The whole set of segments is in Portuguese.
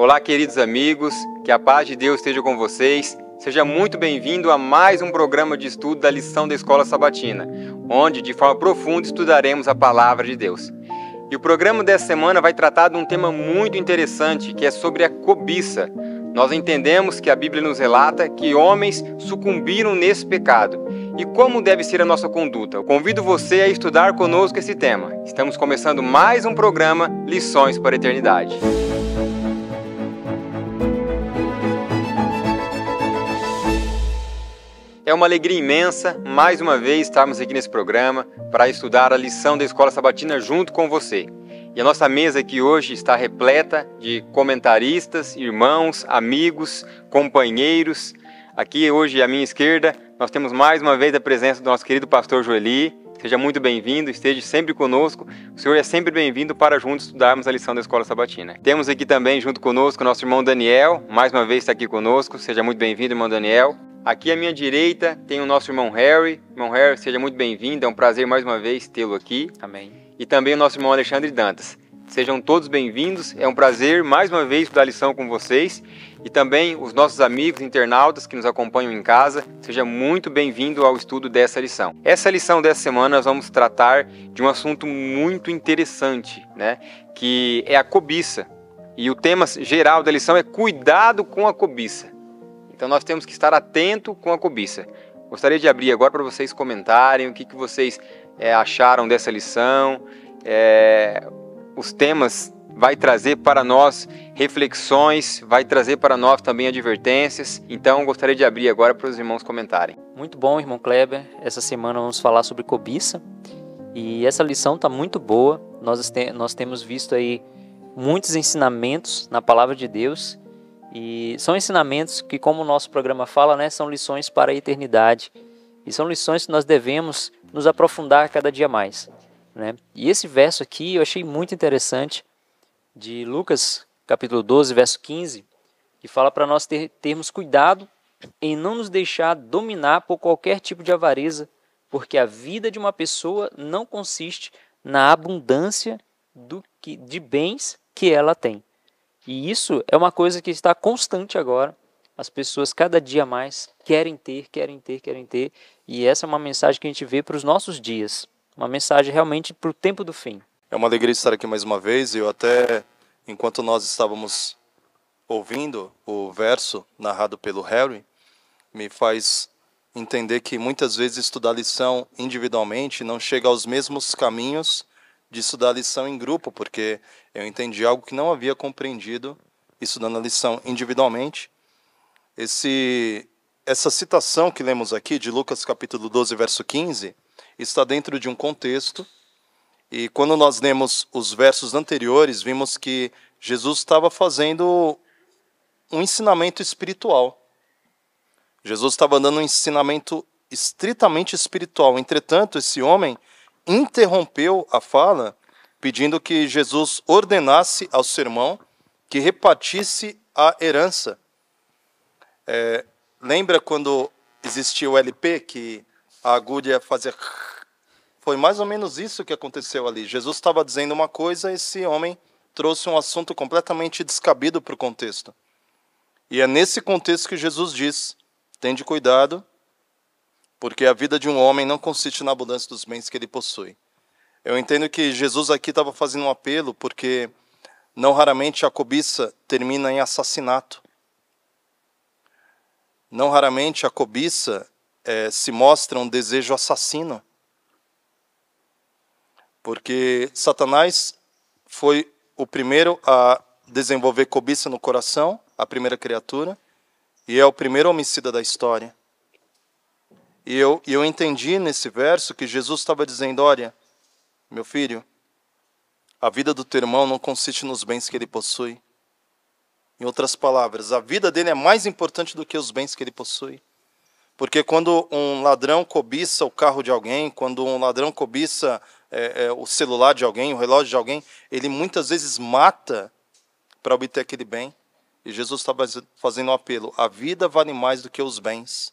Olá, queridos amigos, que a paz de Deus esteja com vocês. Seja muito bem-vindo a mais um programa de estudo da lição da Escola Sabatina, onde de forma profunda estudaremos a palavra de Deus. E o programa dessa semana vai tratar de um tema muito interessante, que é sobre a cobiça. Nós entendemos que a Bíblia nos relata que homens sucumbiram nesse pecado. E como deve ser a nossa conduta? Eu convido você a estudar conosco esse tema. Estamos começando mais um programa Lições para a Eternidade. É uma alegria imensa, mais uma vez, estarmos aqui nesse programa para estudar a lição da Escola Sabatina junto com você. E a nossa mesa aqui hoje está repleta de comentaristas, irmãos, amigos, companheiros. Aqui hoje à minha esquerda, nós temos mais uma vez a presença do nosso querido pastor Joeli. Seja muito bem-vindo, esteja sempre conosco. O senhor é sempre bem-vindo para juntos estudarmos a lição da Escola Sabatina. Temos aqui também junto conosco nosso irmão Daniel, mais uma vez está aqui conosco. Seja muito bem-vindo, irmão Daniel. Aqui à minha direita tem o nosso irmão Harry. Irmão Harry, seja muito bem-vindo. É um prazer mais uma vez tê-lo aqui. Amém. E também o nosso irmão Alexandre Dantas. Sejam todos bem-vindos. É um prazer mais uma vez dar lição com vocês e também os nossos amigos internautas que nos acompanham em casa. Seja muito bem-vindo ao estudo dessa lição. Essa lição dessa semana nós vamos tratar de um assunto muito interessante, né? Que é a cobiça. E o tema geral da lição é cuidado com a cobiça. Então nós temos que estar atento com a cobiça. Gostaria de abrir agora para vocês comentarem o que, que vocês é, acharam dessa lição, é, os temas vai trazer para nós reflexões, vai trazer para nós também advertências. Então gostaria de abrir agora para os irmãos comentarem. Muito bom, irmão Kleber. Essa semana vamos falar sobre cobiça e essa lição está muito boa. Nós, te nós temos visto aí muitos ensinamentos na palavra de Deus e são ensinamentos que, como o nosso programa fala, né, são lições para a eternidade. E são lições que nós devemos nos aprofundar cada dia mais. Né? E esse verso aqui eu achei muito interessante, de Lucas, capítulo 12, verso 15, que fala para nós ter, termos cuidado em não nos deixar dominar por qualquer tipo de avareza, porque a vida de uma pessoa não consiste na abundância do que, de bens que ela tem. E isso é uma coisa que está constante agora. As pessoas cada dia mais querem ter, querem ter, querem ter. E essa é uma mensagem que a gente vê para os nossos dias. Uma mensagem realmente para o tempo do fim. É uma alegria estar aqui mais uma vez. Eu até, enquanto nós estávamos ouvindo o verso narrado pelo Harry, me faz entender que muitas vezes estudar lição individualmente não chega aos mesmos caminhos de estudar a lição em grupo, porque eu entendi algo que não havia compreendido estudando a lição individualmente. Esse, essa citação que lemos aqui de Lucas capítulo 12, verso 15, está dentro de um contexto. E quando nós lemos os versos anteriores, vimos que Jesus estava fazendo um ensinamento espiritual. Jesus estava dando um ensinamento estritamente espiritual. Entretanto, esse homem interrompeu a fala, pedindo que Jesus ordenasse ao sermão que repartisse a herança. É, lembra quando existia o LP que a agulha fazia. Foi mais ou menos isso que aconteceu ali. Jesus estava dizendo uma coisa, e esse homem trouxe um assunto completamente descabido para o contexto. E é nesse contexto que Jesus diz: tende cuidado porque a vida de um homem não consiste na abundância dos bens que ele possui. Eu entendo que Jesus aqui estava fazendo um apelo porque não raramente a cobiça termina em assassinato. Não raramente a cobiça é, se mostra um desejo assassino. Porque Satanás foi o primeiro a desenvolver cobiça no coração, a primeira criatura, e é o primeiro homicida da história. E eu, eu entendi nesse verso que Jesus estava dizendo: olha, meu filho, a vida do teu irmão não consiste nos bens que ele possui. Em outras palavras, a vida dele é mais importante do que os bens que ele possui. Porque quando um ladrão cobiça o carro de alguém, quando um ladrão cobiça é, é, o celular de alguém, o relógio de alguém, ele muitas vezes mata para obter aquele bem. E Jesus estava fazendo um apelo: a vida vale mais do que os bens.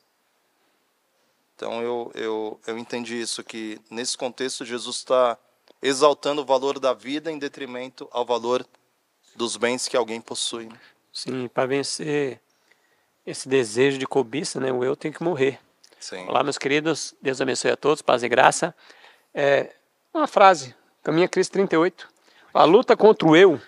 Então eu, eu, eu entendi isso, que nesse contexto Jesus está exaltando o valor da vida em detrimento ao valor dos bens que alguém possui. Né? Sim, para vencer esse desejo de cobiça, né, o eu tem que morrer. Sim. Olá, meus queridos, Deus abençoe a todos, paz e graça. É uma frase, Caminha Cristo 38. A luta contra o eu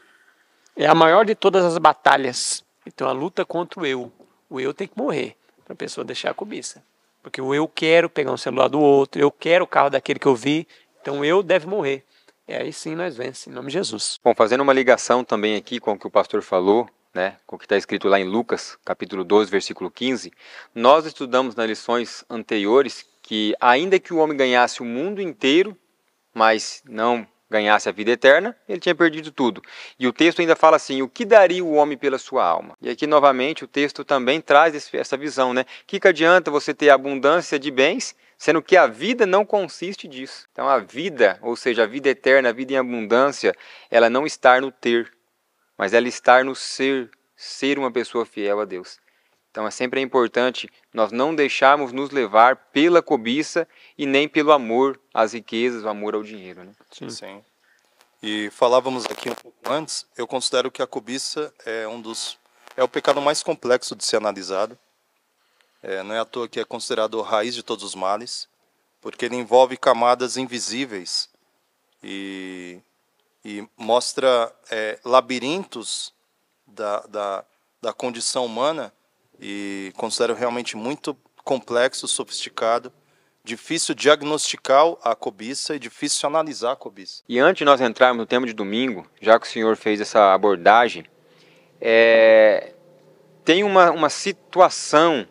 é a maior de todas as batalhas. Então a luta contra o eu, o eu tem que morrer para a pessoa deixar a cobiça. Porque eu quero pegar um celular do outro, eu quero o carro daquele que eu vi, então eu deve morrer. E aí sim nós vencemos, em nome de Jesus. Bom, fazendo uma ligação também aqui com o que o pastor falou, né, com o que está escrito lá em Lucas, capítulo 12, versículo 15, nós estudamos nas lições anteriores que, ainda que o homem ganhasse o mundo inteiro, mas não ganhasse a vida eterna, ele tinha perdido tudo. E o texto ainda fala assim: o que daria o homem pela sua alma? E aqui, novamente, o texto também traz esse, essa visão, né? Que que adianta você ter abundância de bens, sendo que a vida não consiste disso? Então, a vida, ou seja, a vida eterna, a vida em abundância, ela não está no ter, mas ela está no ser, ser uma pessoa fiel a Deus. Então é sempre importante nós não deixarmos nos levar pela cobiça e nem pelo amor às riquezas, o amor ao dinheiro. Né? Sim. Sim. E falávamos aqui um pouco antes, eu considero que a cobiça é um dos é o pecado mais complexo de ser analisado. É, não é à toa que é considerado a raiz de todos os males, porque ele envolve camadas invisíveis e, e mostra é, labirintos da, da, da condição humana e considero realmente muito complexo, sofisticado, difícil diagnosticar a cobiça e difícil analisar a cobiça. E antes de nós entrarmos no tema de domingo, já que o senhor fez essa abordagem, é... tem uma, uma situação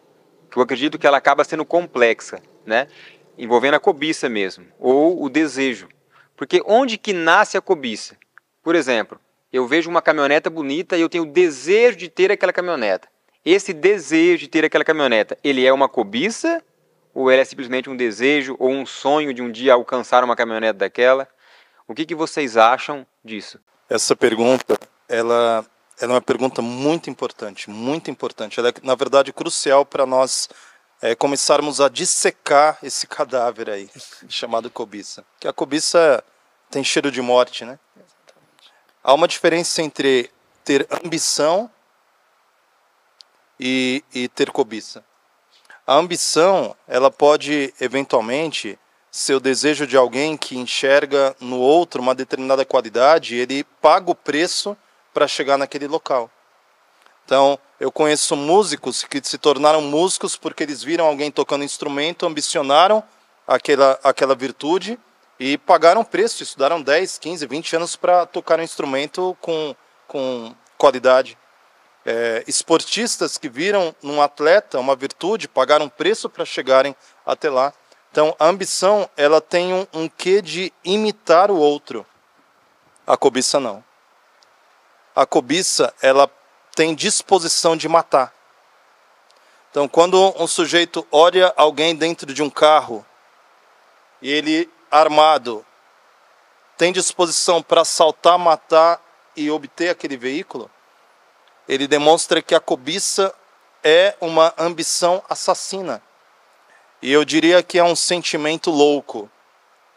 que eu acredito que ela acaba sendo complexa, né? envolvendo a cobiça mesmo, ou o desejo. Porque onde que nasce a cobiça? Por exemplo, eu vejo uma caminhoneta bonita e eu tenho o desejo de ter aquela caminhoneta. Esse desejo de ter aquela caminhoneta, ele é uma cobiça ou ele é simplesmente um desejo ou um sonho de um dia alcançar uma caminhonete daquela? O que, que vocês acham disso? Essa pergunta, ela, ela é uma pergunta muito importante, muito importante. Ela é, na verdade, crucial para nós é, começarmos a dissecar esse cadáver aí, chamado cobiça. Que a cobiça tem cheiro de morte, né? Há uma diferença entre ter ambição e, e ter cobiça. A ambição, ela pode eventualmente ser o desejo de alguém que enxerga no outro uma determinada qualidade, ele paga o preço para chegar naquele local. Então, eu conheço músicos que se tornaram músicos porque eles viram alguém tocando instrumento, ambicionaram aquela, aquela virtude e pagaram preço, estudaram 10, 15, 20 anos para tocar um instrumento com, com qualidade é, esportistas que viram num atleta uma virtude, pagaram preço para chegarem até lá. Então, a ambição ela tem um, um quê de imitar o outro. A cobiça não. A cobiça ela tem disposição de matar. Então, quando um sujeito olha alguém dentro de um carro e ele armado tem disposição para assaltar, matar e obter aquele veículo, ele demonstra que a cobiça é uma ambição assassina. E eu diria que é um sentimento louco,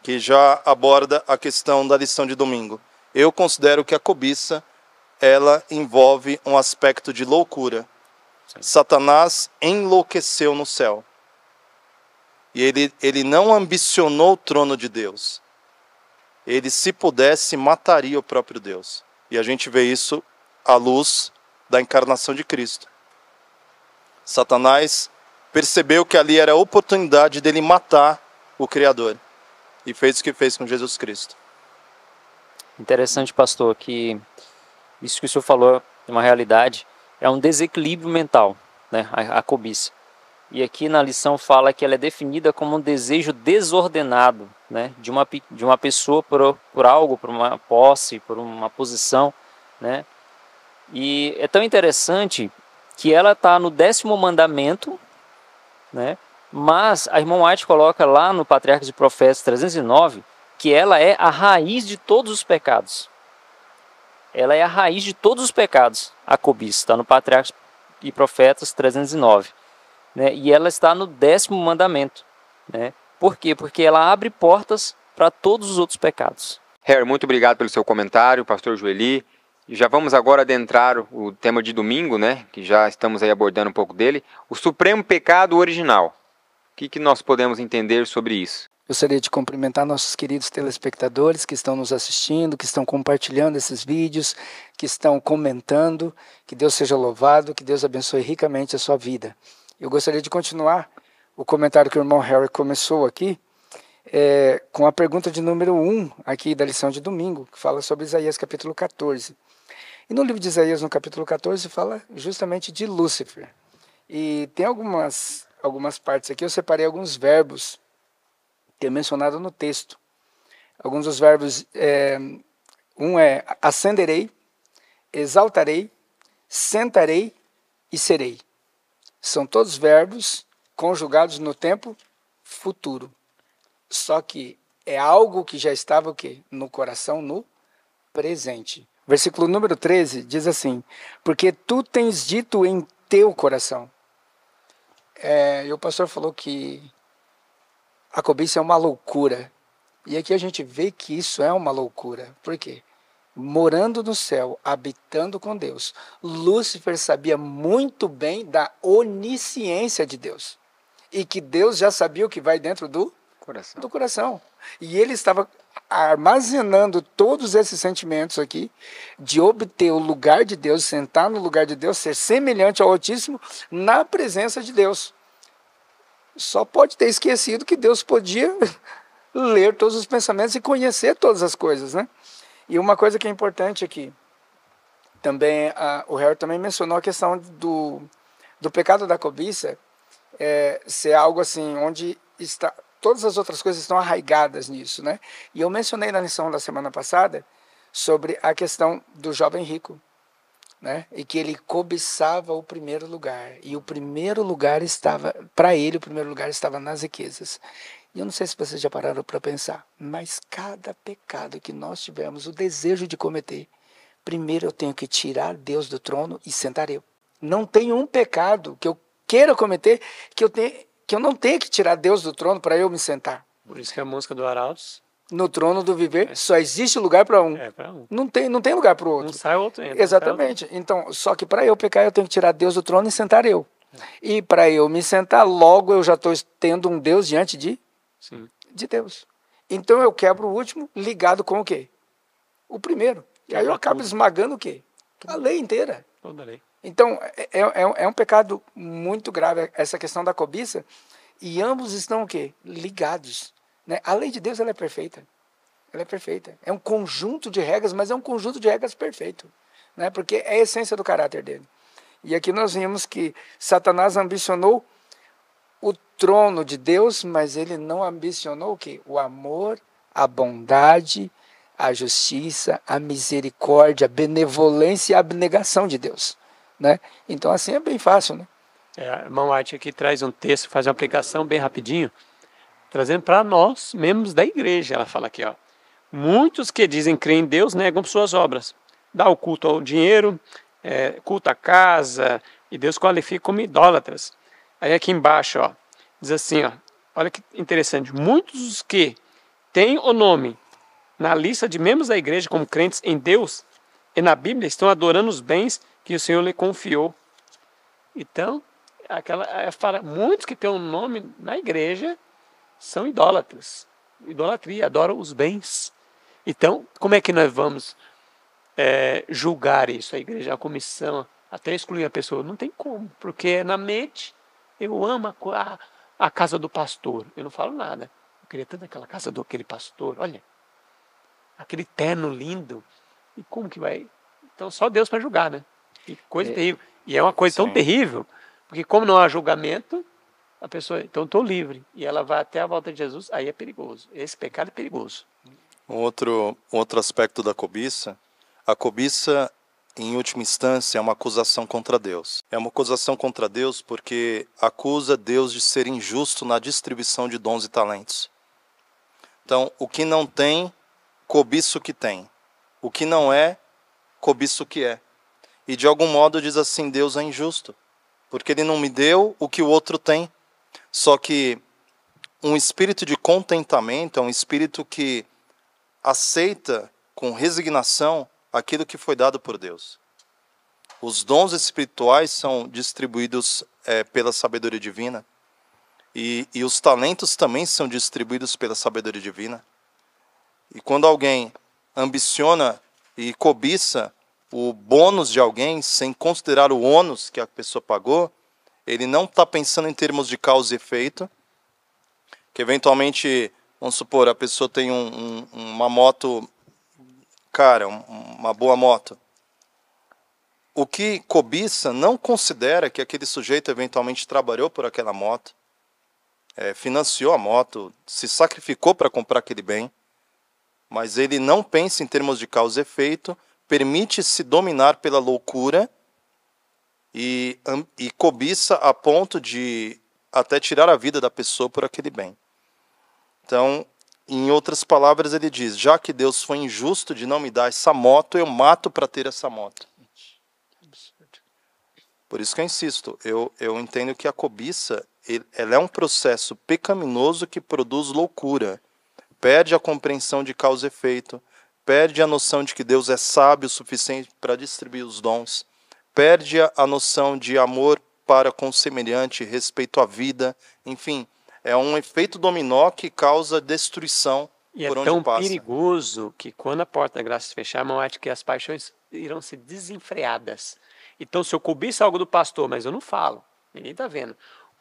que já aborda a questão da lição de domingo. Eu considero que a cobiça ela envolve um aspecto de loucura. Sim. Satanás enlouqueceu no céu. E ele, ele não ambicionou o trono de Deus. Ele, se pudesse, mataria o próprio Deus. E a gente vê isso à luz da encarnação de Cristo. Satanás percebeu que ali era a oportunidade dele matar o Criador e fez o que fez com Jesus Cristo. Interessante, pastor, que isso que o senhor falou é uma realidade, é um desequilíbrio mental, né, a, a cobiça. E aqui na lição fala que ela é definida como um desejo desordenado né, de, uma, de uma pessoa por, por algo, por uma posse, por uma posição, né, e é tão interessante que ela está no décimo mandamento, né? mas a irmã White coloca lá no Patriarcas e Profetas 309 que ela é a raiz de todos os pecados. Ela é a raiz de todos os pecados, a cobiça, está no Patriarcas e Profetas 309. Né? E ela está no décimo mandamento. Né? Por quê? Porque ela abre portas para todos os outros pecados. Harry, muito obrigado pelo seu comentário, pastor Joeli já vamos agora adentrar o tema de domingo, né? Que já estamos aí abordando um pouco dele. O Supremo Pecado Original. O que, que nós podemos entender sobre isso? Gostaria de cumprimentar nossos queridos telespectadores que estão nos assistindo, que estão compartilhando esses vídeos, que estão comentando. Que Deus seja louvado, que Deus abençoe ricamente a sua vida. Eu gostaria de continuar o comentário que o irmão Harry começou aqui, é, com a pergunta de número 1 um aqui da lição de domingo, que fala sobre Isaías capítulo 14. E no livro de Isaías, no capítulo 14, fala justamente de Lúcifer. E tem algumas, algumas partes aqui, eu separei alguns verbos que é mencionado no texto. Alguns dos verbos, é, um é acenderei, exaltarei, sentarei e serei. São todos verbos conjugados no tempo futuro. Só que é algo que já estava o quê? No coração, no presente. Versículo número 13 diz assim: Porque tu tens dito em teu coração. É, e o pastor falou que a cobiça é uma loucura. E aqui a gente vê que isso é uma loucura. Por quê? Morando no céu, habitando com Deus, Lúcifer sabia muito bem da onisciência de Deus. E que Deus já sabia o que vai dentro do coração. do coração. E ele estava armazenando todos esses sentimentos aqui, de obter o lugar de Deus, sentar no lugar de Deus, ser semelhante ao Altíssimo na presença de Deus. Só pode ter esquecido que Deus podia ler todos os pensamentos e conhecer todas as coisas, né? E uma coisa que é importante aqui, também a, o Harry também mencionou a questão do, do pecado da cobiça é, ser algo assim onde está todas as outras coisas estão arraigadas nisso, né? E eu mencionei na lição da semana passada sobre a questão do jovem rico, né? E que ele cobiçava o primeiro lugar e o primeiro lugar estava para ele, o primeiro lugar estava nas riquezas. E eu não sei se vocês já pararam para pensar, mas cada pecado que nós tivemos o desejo de cometer, primeiro eu tenho que tirar Deus do trono e sentar eu. Não tem um pecado que eu queira cometer que eu tenha que eu não tenho que tirar Deus do trono para eu me sentar. Por isso que a música do Arautos. No trono do viver é. só existe lugar para um. É um. Não tem, não tem lugar para o outro. Não sai outro. Entra, Exatamente. Tá outro. Então, só que para eu pecar, eu tenho que tirar Deus do trono e sentar eu. É. E para eu me sentar, logo eu já estou tendo um Deus diante de, Sim. de Deus. Então eu quebro o último ligado com o quê? O primeiro. E aí eu acabo esmagando o quê? A lei inteira. Toda a lei. Então, é, é, é, é, um pecado muito grave essa questão da cobiça, e ambos estão o quê? Ligados. Né? A lei de Deus ela é perfeita. Ela é perfeita. É um conjunto de regras, mas é um conjunto de regras perfeito. Né? Porque é a essência do caráter dele. E aqui nós vimos que Satanás ambicionou o trono de Deus, mas ele não ambicionou o quê? O amor, a bondade, a justiça, a misericórdia, a benevolência e a abnegação de Deus. Né? Então, assim é bem fácil. Né? É, a irmão Arte aqui traz um texto, faz uma aplicação bem rapidinho, trazendo para nós, membros da igreja. Ela fala aqui: ó, muitos que dizem crer em Deus negam suas obras. Dá o culto ao dinheiro, é, culto à casa, e Deus qualifica como idólatras. Aí aqui embaixo, ó, diz assim, ó, olha que interessante, muitos que têm o nome na lista de membros da igreja como crentes em Deus e na Bíblia estão adorando os bens que o Senhor lhe confiou. Então, aquela, eh, muitos que têm um nome na igreja são idólatras. Idolatria, adoram os bens. Então, como é que nós vamos é, julgar isso? A igreja, a comissão, até excluir a pessoa? Não tem como, porque é na mente. Eu amo a, a casa do pastor. Eu não falo nada. Eu queria tanto aquela casa do aquele pastor. Olha, aquele terno lindo. E como que vai? Então, só Deus para julgar, né? Que coisa é. terrível. E é uma coisa Sim. tão terrível, porque como não há julgamento, a pessoa, então estou livre. E ela vai até a volta de Jesus, aí é perigoso. Esse pecado é perigoso. Um outro, um outro aspecto da cobiça, a cobiça, em última instância, é uma acusação contra Deus. É uma acusação contra Deus porque acusa Deus de ser injusto na distribuição de dons e talentos. Então, o que não tem, cobiça o que tem. O que não é, cobiça o que é. E de algum modo diz assim: Deus é injusto, porque ele não me deu o que o outro tem. Só que um espírito de contentamento é um espírito que aceita com resignação aquilo que foi dado por Deus. Os dons espirituais são distribuídos é, pela sabedoria divina. E, e os talentos também são distribuídos pela sabedoria divina. E quando alguém ambiciona e cobiça o bônus de alguém sem considerar o ônus que a pessoa pagou, ele não está pensando em termos de causa e efeito, que eventualmente, vamos supor, a pessoa tem um, um, uma moto, cara, um, uma boa moto. O que cobiça não considera que aquele sujeito eventualmente trabalhou por aquela moto, é, financiou a moto, se sacrificou para comprar aquele bem, mas ele não pensa em termos de causa e efeito, permite-se dominar pela loucura e, e cobiça a ponto de até tirar a vida da pessoa por aquele bem. Então, em outras palavras, ele diz: já que Deus foi injusto de não me dar essa moto, eu mato para ter essa moto. Por isso que eu insisto, eu, eu entendo que a cobiça ela é um processo pecaminoso que produz loucura, perde a compreensão de causa e efeito, perde a noção de que Deus é sábio o suficiente para distribuir os dons, perde a noção de amor para com o semelhante, respeito à vida, enfim, é um efeito dominó que causa destruição e é por é onde tão passa. perigoso que quando a porta da graça se fechar, a mão é que as paixões irão ser desenfreadas. Então, se eu cobiço algo do pastor, mas eu não falo, ninguém está vendo.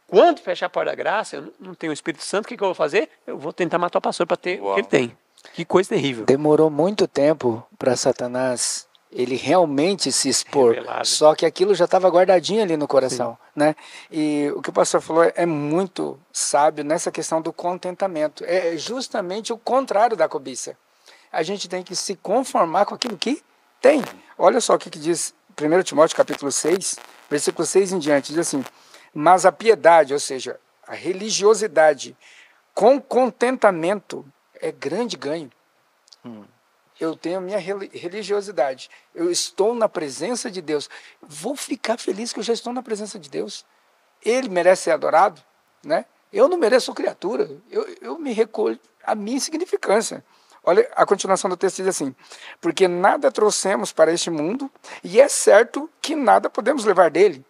Quando fechar a porta da graça, eu não tenho o Espírito Santo, o que, que, eu vou fazer? Eu vou tentar matar o pastor para ter Uau. o que ele tem. Que coisa terrível. Demorou muito tempo para Satanás ele realmente se expor. Revelado. Né? Só que aquilo já estava guardadinho ali no coração, Sim. né? E o que o pastor falou é muito sábio nessa questão do contentamento. É justamente o contrário da cobiça. A gente tem que se conformar com aquilo que tem. Olha só o que, que diz 1 Timóteo capítulo 6, versículo 6 em diante, diz assim: "Mas a piedade, ou seja, a religiosidade com contentamento é grande ganho. Hum. Eu tenho a minha religiosidade. Eu estou na presença de Deus. Vou ficar feliz que eu já estou na presença de Deus. Ele merece ser adorado, né? Eu não mereço criatura. Eu, eu me recolho a minha insignificância. Olha a continuação do texto diz assim: porque nada trouxemos para este mundo e é certo que nada podemos levar dele.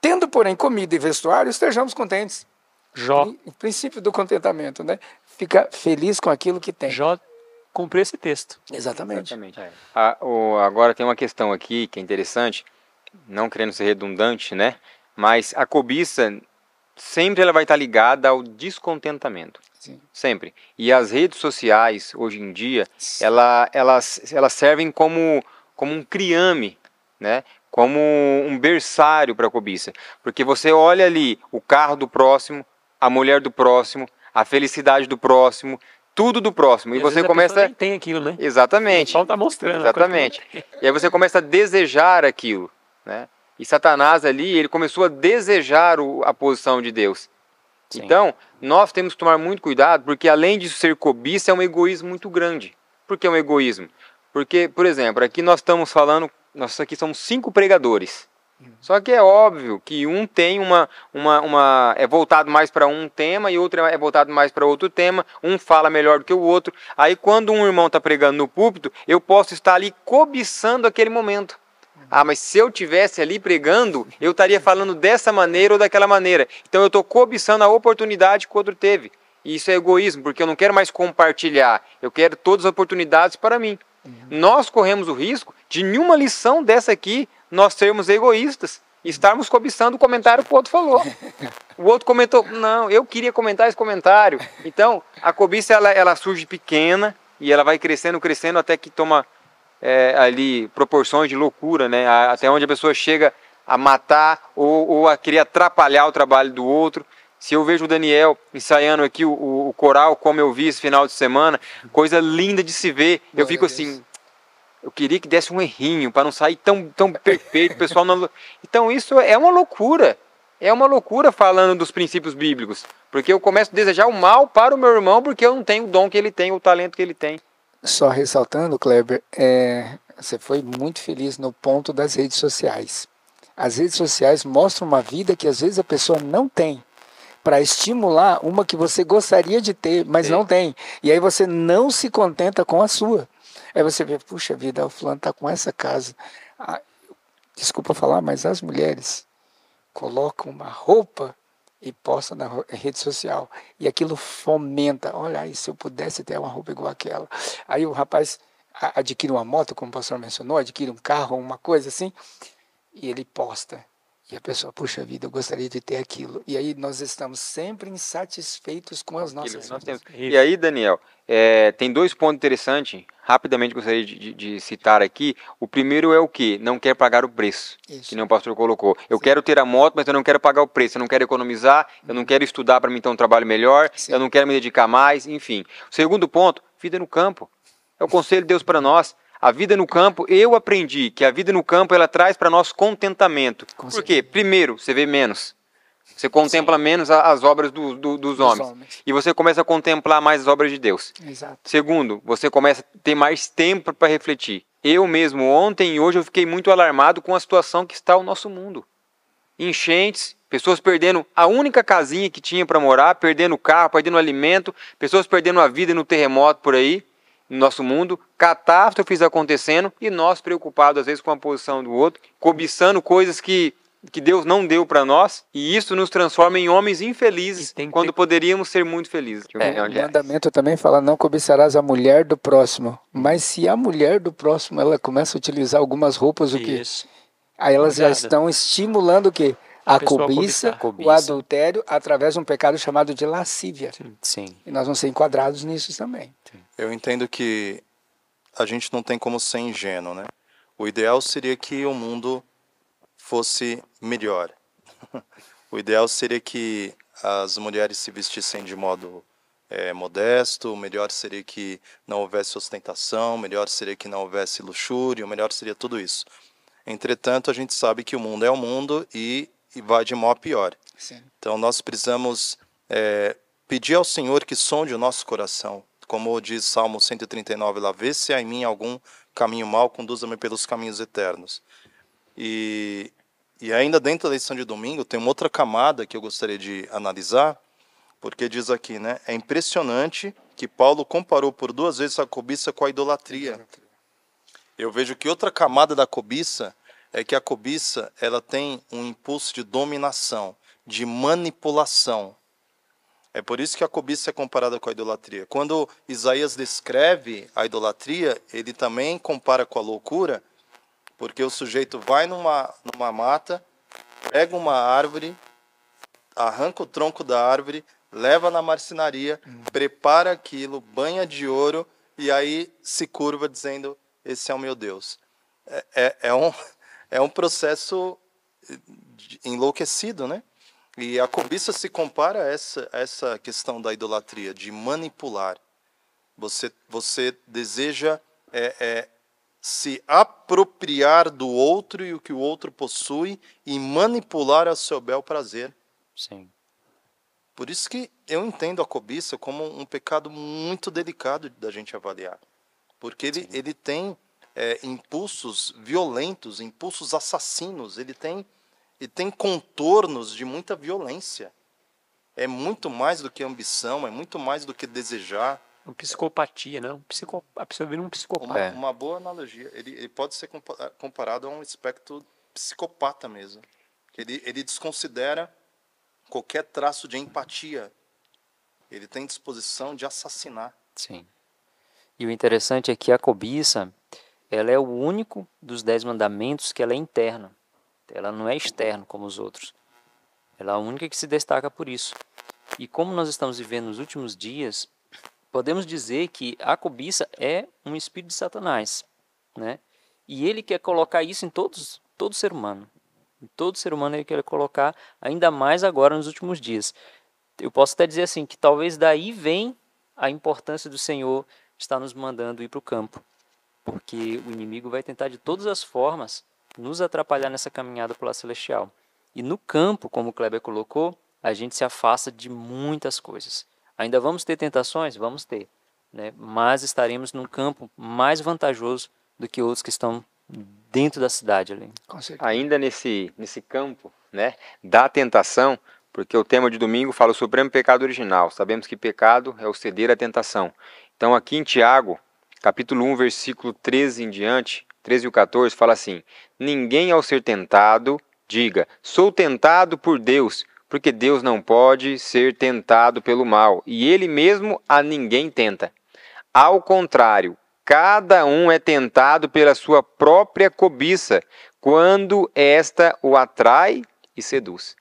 Tendo porém comida e vestuário, estejamos contentes. Jó. O princípio do contentamento, né? fica feliz com aquilo que tem. Jó cumpriu esse texto. Exatamente. Exatamente. É. A, o, agora tem uma questão aqui que é interessante, não querendo ser redundante, né? Mas a cobiça sempre ela vai estar ligada ao descontentamento. Sim. Sempre. E as redes sociais, hoje em dia, ela, elas, elas servem como, como um criame, né? como um berçário para a cobiça. Porque você olha ali o carro do próximo, a mulher do próximo, a felicidade do próximo, tudo do próximo. E, e você começa. Nem tem aquilo, né? Exatamente. Só tá mostrando. Exatamente. E aí você começa a desejar aquilo, né? E Satanás ali, ele começou a desejar o, a posição de Deus. Sim. Então, nós temos que tomar muito cuidado, porque além de ser cobiça, é um egoísmo muito grande. Por que é um egoísmo? Porque, por exemplo, aqui nós estamos falando, nós aqui somos cinco pregadores. Só que é óbvio que um tem uma, uma, uma é voltado mais para um tema e outro é voltado mais para outro tema, um fala melhor do que o outro. Aí quando um irmão está pregando no púlpito, eu posso estar ali cobiçando aquele momento. Ah, mas se eu tivesse ali pregando, eu estaria falando dessa maneira ou daquela maneira. Então eu estou cobiçando a oportunidade que o outro teve. E isso é egoísmo, porque eu não quero mais compartilhar, eu quero todas as oportunidades para mim. Uhum. Nós corremos o risco de nenhuma lição dessa aqui nós sermos egoístas e estarmos cobiçando o comentário que o outro falou. O outro comentou, não, eu queria comentar esse comentário. Então, a cobiça ela, ela surge pequena e ela vai crescendo, crescendo até que toma é, ali proporções de loucura, né? Até onde a pessoa chega a matar ou, ou, a querer atrapalhar o trabalho do outro. Se eu vejo o Daniel ensaiando aqui o, o, o coral, como eu vi esse final de semana, coisa linda de se ver, Glória eu fico assim, eu queria que desse um errinho para não sair tão, tão perfeito, pessoal. Não... Então isso é uma loucura. É uma loucura falando dos princípios bíblicos, porque eu começo a desejar o mal para o meu irmão porque eu não tenho o dom que ele tem, o talento que ele tem. Só ressaltando, Kleber, é, você foi muito feliz no ponto das redes sociais. As redes sociais mostram uma vida que às vezes a pessoa não tem para estimular uma que você gostaria de ter, mas não tem. E aí você não se contenta com a sua. Aí você vê, puxa vida, o fulano está com essa casa. Ah, desculpa falar, mas as mulheres colocam uma roupa e posta na rede social. E aquilo fomenta. Olha aí, se eu pudesse ter uma roupa igual aquela. Aí o rapaz adquire uma moto, como o pastor mencionou, adquire um carro, uma coisa assim, e ele posta. E a pessoa, puxa vida, eu gostaria de ter aquilo. E aí nós estamos sempre insatisfeitos com as nossas vidas. E aí, Daniel, é, tem dois pontos interessantes rapidamente gostaria de, de, de, citar aqui. O primeiro é o que? Não quer pagar o preço, Isso. que nem o pastor colocou. Eu Sim. quero ter a moto, mas eu não quero pagar o preço, eu não quero economizar, eu não uhum. quero estudar para mim ter um trabalho melhor, Sim. eu não quero me dedicar mais, enfim. O segundo ponto, vida no campo. É o conselho de Deus para nós. A vida no campo, eu aprendi que a vida no campo ela traz para nós contentamento. Com Por quê? Primeiro, você vê menos. Você contempla Sim. menos as obras do, do, dos, dos homens. homens. E você começa a contemplar mais as obras de Deus. Exato. Segundo, você começa a ter mais tempo para refletir. Eu mesmo, ontem e hoje, eu fiquei muito alarmado com a situação que está o nosso mundo. Enchentes, pessoas perdendo a única casinha que tinha para morar, perdendo o carro, perdendo o alimento, pessoas perdendo a vida no terremoto por aí, no nosso mundo, catástrofes acontecendo e nós preocupados às vezes com a posição do outro, cobiçando coisas que que Deus não deu para nós, e isso nos transforma em homens infelizes quando ter... poderíamos ser muito felizes. É, o é, mandamento também fala: não cobiçarás a mulher do próximo. Mas se a mulher do próximo ela começa a utilizar algumas roupas, o que? Aí elas Obrigada. já estão estimulando o que A, a cobiça, cobiça, o adultério, através de um pecado chamado de lascívia. Sim. Sim. E nós vamos ser enquadrados nisso também. Sim. Eu entendo que a gente não tem como ser ingênuo, né? O ideal seria que o mundo fosse melhor. o ideal seria que as mulheres se vestissem de modo é, modesto, melhor seria que não houvesse ostentação, melhor seria que não houvesse luxúria, O melhor seria tudo isso. Entretanto, a gente sabe que o mundo é o mundo e, e vai de mal a pior. Sim. Então, nós precisamos é, pedir ao Senhor que sonde o nosso coração. Como diz Salmo 139, lá, vê se há em mim algum caminho mau, conduza-me pelos caminhos eternos. E e ainda dentro da lição de domingo tem uma outra camada que eu gostaria de analisar, porque diz aqui, né? É impressionante que Paulo comparou por duas vezes a cobiça com a idolatria. Eu vejo que outra camada da cobiça é que a cobiça ela tem um impulso de dominação, de manipulação. É por isso que a cobiça é comparada com a idolatria. Quando Isaías descreve a idolatria, ele também compara com a loucura, porque o sujeito vai numa, numa mata, pega uma árvore, arranca o tronco da árvore, leva na marcenaria, hum. prepara aquilo, banha de ouro e aí se curva dizendo: Esse é o meu Deus. É, é, é um, é um processo eh, enlouquecido, né? E a cobiça se compara a essa, a essa questão da idolatria, de manipular. Você, você deseja é, é se apropriar do outro e o que o outro possui e manipular a seu bel prazer. Sim. Por isso que eu entendo a cobiça como um pecado muito delicado da gente avaliar. Porque ele, ele tem é, impulsos violentos, impulsos assassinos, ele tem, ele tem contornos de muita violência. É muito mais do que ambição, é muito mais do que desejar, uma psicopatia, né? Um psico... Absorvendo um psicopata. Uma, é. uma boa analogia. Ele, ele, pode ser eh, comparado a um espectro psicopata mesmo. Ele, ele desconsidera qualquer traço de empatia. Ele tem disposição de assassinar. Sim. E o interessante é que a cobiça, ela é o único dos dez mandamentos que ela é interna. Ela não é externa como os outros. Ela é a única que se destaca por isso. E como nós estamos vivendo nos últimos dias, podemos dizer que a cobiça é um espírito de Satanás, né? E ele quer colocar isso em todos, todo ser humano. Em todo ser humano ele quer colocar, ainda mais agora nos últimos dias. Eu posso até dizer assim que talvez daí vem a importância do Senhor estar nos mandando ir para o campo, porque o inimigo vai tentar de todas as formas nos atrapalhar nessa caminhada para celestial. E no campo, como o Kleber colocou, a gente se afasta de muitas coisas. Ainda vamos ter tentações? Vamos ter. Né? Mas estaremos num campo mais vantajoso do que outros que estão dentro da cidade ali. Ainda nesse, nesse campo né, da tentação, porque o tema de domingo fala o supremo pecado original. Sabemos que pecado é o ceder à tentação. Então, aqui em Tiago, capítulo 1, versículo 13 em diante, 13 e 14, fala assim: Ninguém ao ser tentado diga, sou tentado por Deus, porque Deus não pode ser tentado pelo mal, e ele mesmo a ninguém tenta. Ao contrário, cada um é tentado pela sua própria cobiça, quando esta o atrai e seduz.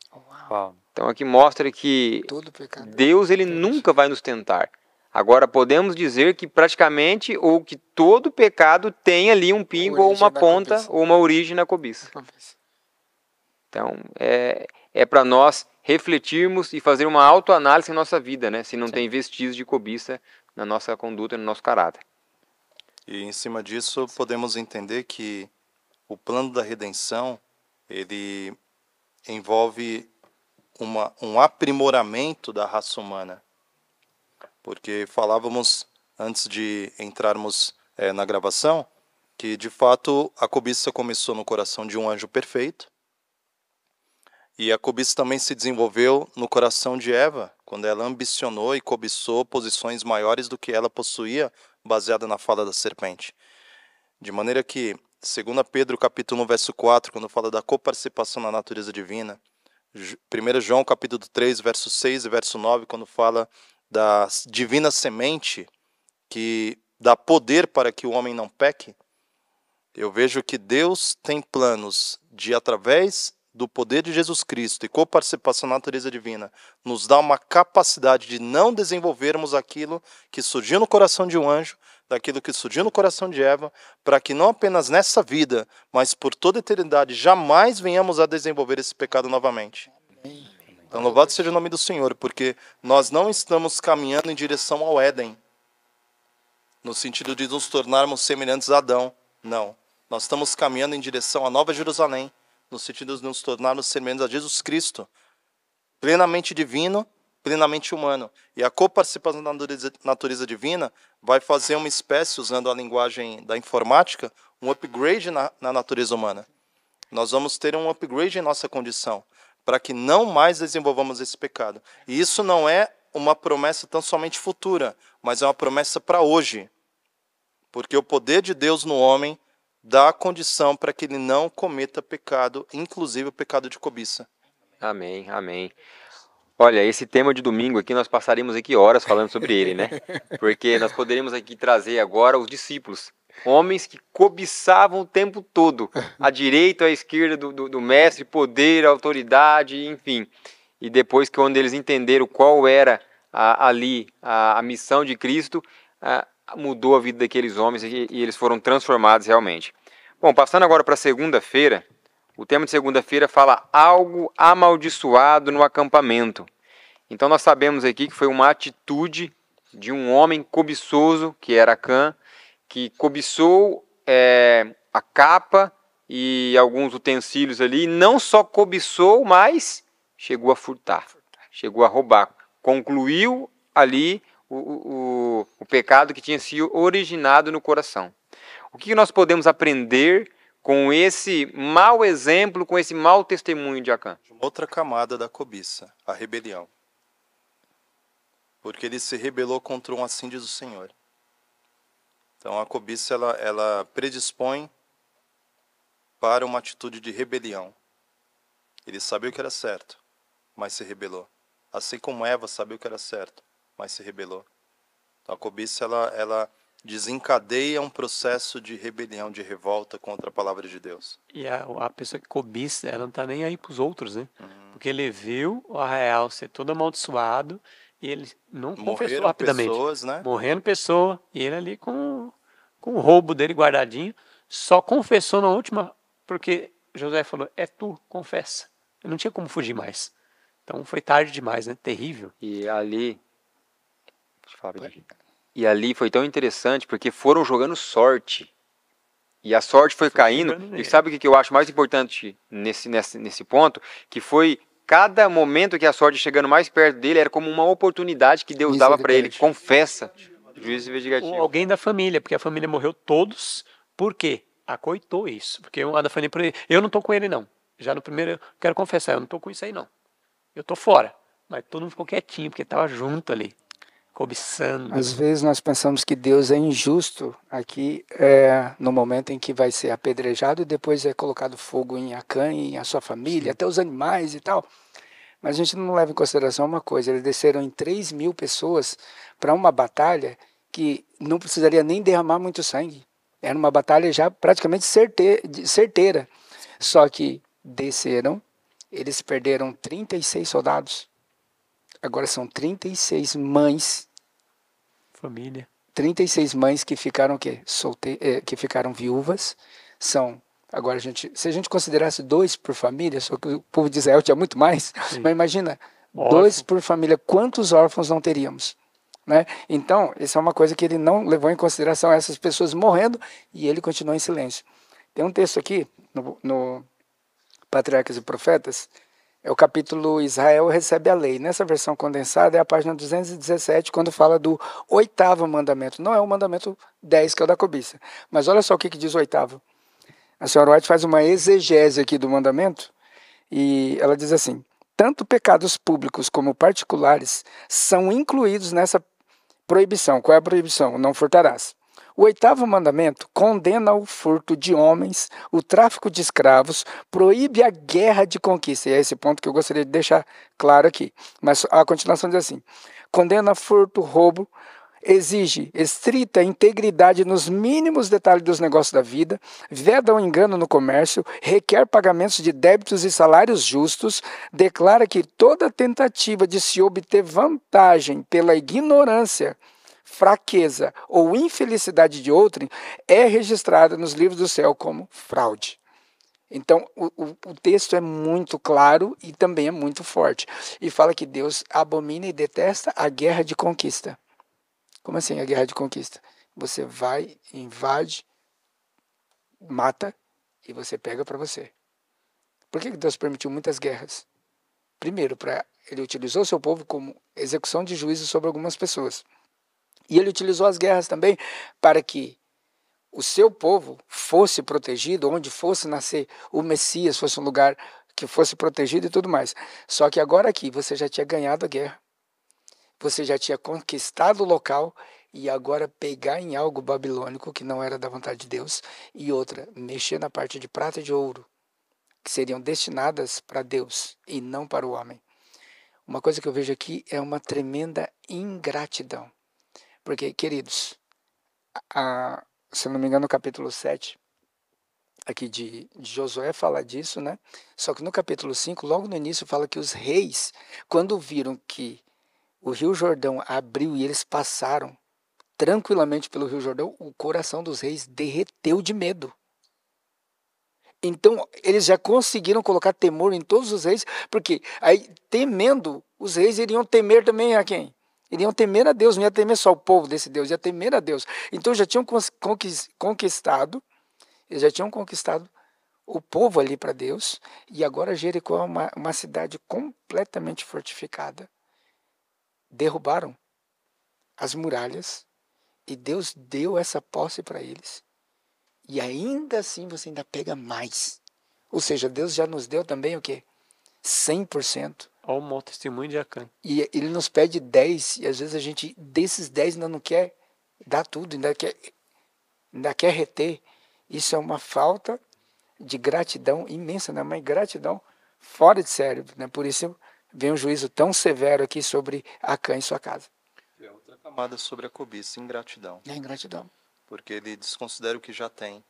Uau. Então aqui mostra que Deus ele nunca vai nos tentar. Agora podemos dizer que praticamente ou que todo pecado tem ali um pingo ou uma ponta ou uma origem na cobiça. Então é, é para nós refletirmos e fazer uma autoanálise em nossa vida, né? Se não Sim. tem vestígios de cobiça na nossa conduta, e no nosso caráter. E em cima disso, podemos entender que o plano da redenção, ele envolve uma, um aprimoramento da raça humana. Porque falávamos antes de entrarmos é, na gravação que, de fato, a cobiça começou no coração de um anjo perfeito, e a cobiça também se desenvolveu no coração de Eva, quando ela ambicionou e cobiçou posições maiores do que ela possuía, baseada na fala da serpente. De maneira que, segundo Pedro capítulo 1, verso 4, quando fala da coparticipação na natureza divina, 1 João capítulo 3, verso 6 e verso 9, quando fala da divina semente que dá poder para que o homem não peque, eu vejo que Deus tem planos de através do poder de Jesus Cristo e coparticipação na natureza divina nos dá uma capacidade de não desenvolvermos aquilo que surgiu no coração de um anjo, daquilo que surgiu no coração de Eva, para que não apenas nessa vida, mas por toda eternidade jamais venhamos a desenvolver esse pecado novamente. Então louvado seja o nome do Senhor, porque nós não estamos caminhando em direção ao Éden, no sentido de nos tornarmos semelhantes a Adão. Não. Nós estamos caminhando em direção à Nova Jerusalém, no sentido de nos tornarmos semelhantes a Jesus Cristo, plenamente divino, plenamente humano. E a coparticipação da natureza, natureza divina vai fazer uma espécie, usando a linguagem da informática, um upgrade na, na natureza humana. Nós vamos ter um upgrade em nossa condição, para que não mais desenvolvamos esse pecado. E isso não é uma promessa tão somente futura, mas é uma promessa para hoje. Porque o poder de Deus no homem dá condição para que ele não cometa pecado, inclusive o pecado de cobiça. Amém, amém. Olha, esse tema de domingo aqui, nós passaremos aqui horas falando sobre ele, né? Porque nós poderíamos aqui trazer agora os discípulos, homens que cobiçavam o tempo todo, a direita, a esquerda do, do, do mestre, poder, autoridade, enfim. E depois que quando eles entenderam qual era a, ali a, a missão de Cristo, a, ah, mudou a vida daqueles homens e, e eles foram transformados realmente. Bom, passando agora para segunda-feira, o tema de segunda-feira fala algo amaldiçoado no acampamento. Então nós sabemos aqui que foi uma atitude de um homem cobiçoso, que era Cã, que cobiçou é, a capa e alguns utensílios ali, e não só cobiçou, mas chegou a furtar, chegou a roubar. Concluiu ali o, o, o pecado que tinha sido originado no coração. O que nós podemos aprender com esse mau exemplo, com esse mau testemunho de Acã? Outra camada da cobiça, a rebelião. Porque ele se rebelou contra um assim diz o Senhor. Então a cobiça ela, ela predispõe para uma atitude de rebelião. Ele sabia o que era certo, mas se rebelou. Assim como Eva sabia o que era certo, mas se rebelou. Então, a cobiça ela, ela desencadeia um processo de rebelião, de revolta contra a palavra de Deus. E a, a pessoa que é cobiça, ela não está nem aí para os outros, né? Uhum. Porque ele viu o arraial ser todo amaldiçoado e ele não Morreram confessou rapidamente. Pessoas, né? Morrendo pessoa, e ele ali com, com o roubo dele guardadinho, só confessou na última, porque José falou, é tu, confessa. Ele não tinha como fugir mais. Então foi tarde demais, né? Terrível. E ali e ali foi tão interessante porque foram jogando sorte. E a sorte foi, foi caindo. E sabe o que eu acho mais importante nesse, nesse, nesse ponto? Que foi cada momento que a sorte chegando mais perto dele era como uma oportunidade que Deus Isso dava é para ele. Confessa, juiz investigativo. Ou alguém da família, porque a família morreu todos. Por quê? Acoitou isso. Porque a da família, eu não tô com ele não. Já no primeiro, eu quero confessar, eu não tô com isso aí não. Eu tô fora. Mas todo mundo ficou quietinho, porque tava junto ali cobiçando. Às vezes nós pensamos que Deus é injusto aqui é, no momento em que vai ser apedrejado e depois é colocado fogo em Acã e em a sua família, Sim. até os animais e tal. Mas a gente não leva em consideração uma coisa: eles desceram em 3 mil pessoas para uma batalha que não precisaria nem derramar muito sangue. Era uma batalha já praticamente certeira. Só que desceram, eles perderam 36 soldados Agora são 36 mães. Família. 36 mães que ficaram que Solte... É, que ficaram viúvas. São Agora, a gente, se a gente considerasse dois por família, só que o povo de Israel tinha muito mais, Sim. mas imagina, Órfão. dois por família, quantos órfãos não teríamos? Né? Então, isso é uma coisa que ele não levou em consideração, essas pessoas morrendo, e ele continuou em silêncio. Tem um texto aqui, no, no Patriarcas e Profetas, é o capítulo Israel recebe a lei. Nessa versão condensada é a página 217, quando fala do oitavo mandamento. Não é o mandamento 10, que é o da cobiça. Mas olha só o que, que diz o oitavo. A senhora White faz uma exegese aqui do mandamento e ela diz assim: tanto pecados públicos como particulares são incluídos nessa proibição. Qual é a proibição? Não furtarás. O oitavo mandamento condena o furto de homens, o tráfico de escravos, proíbe a guerra de conquista. E é esse ponto que eu gostaria de deixar claro aqui. Mas a continuação diz assim: condena furto, roubo, exige estrita integridade nos mínimos detalhes dos negócios da vida, veda o engano no comércio, requer pagamentos de débitos e salários justos, declara que toda tentativa de se obter vantagem pela ignorância fraqueza ou infelicidade de outrem é registrada nos livros do céu como fraude. Então, o, o, texto é muito claro e também é muito forte. E fala que Deus abomina e detesta a guerra de conquista. Como assim a guerra de conquista? Você vai, invade, mata e você pega para você. Por que Deus permitiu muitas guerras? Primeiro, para ele utilizou seu povo como execução de juízo sobre algumas pessoas. E ele utilizou as guerras também para que o seu povo fosse protegido, onde fosse nascer o Messias, fosse um lugar que fosse protegido e tudo mais. Só que agora aqui você já tinha ganhado a guerra, você já tinha conquistado o local e agora pegar em algo babilônico que não era da vontade de Deus e outra, mexer na parte de prata e de ouro que seriam destinadas para Deus e não para o homem. Uma coisa que eu vejo aqui é uma tremenda ingratidão. Porque, queridos, a, se não me engano, no capítulo 7 aqui de, de, Josué fala disso, né? Só que no capítulo 5, logo no início, fala que os reis, quando viram que o Rio Jordão abriu e eles passaram tranquilamente pelo Rio Jordão, o coração dos reis derreteu de medo. Então, eles já conseguiram colocar temor em todos os reis, porque aí, temendo, os reis iriam temer também a quem? Iriam temer a Deus, não ia temer só o povo desse Deus, ia temer a Deus. Então já tinham conquistado, eles já tinham conquistado o povo ali para Deus, e agora Jericó é uma, uma cidade completamente fortificada. Derrubaram as muralhas e Deus deu essa posse para eles. E ainda assim você ainda pega mais. Ou seja, Deus já nos deu também o quê? 100% ao mau testemunho de Acã. E ele nos pede 10, e às vezes a gente, desses 10, ainda não quer dar tudo, ainda quer, ainda quer reter. Isso é uma falta de gratidão imensa, né? uma gratidão fora de cérebro Né? Por isso vem um juízo tão severo aqui sobre Acã e sua casa. É outra camada sobre a cobiça, ingratidão. É ingratidão. Porque ele desconsidera o que já tem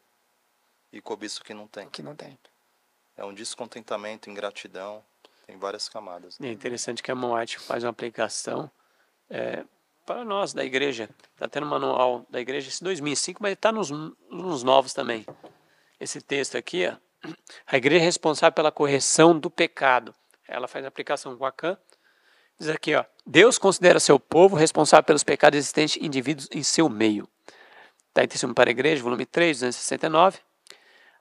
e cobiça o que não tem. O que não tem. É um descontentamento, ingratidão, tem várias camadas. Né? É interessante que a Moate faz uma aplicação é, para nós, da igreja. Está tendo um manual da igreja esse 2005, mas está nos, nos novos também. Esse texto aqui, ó, a igreja é responsável pela correção do pecado. Ela faz a aplicação com a CAN. Diz aqui, ó, Deus considera seu povo responsável pelos pecados existentes indivíduos em seu meio. Está em Testemunho para a Igreja, volume 3, 269.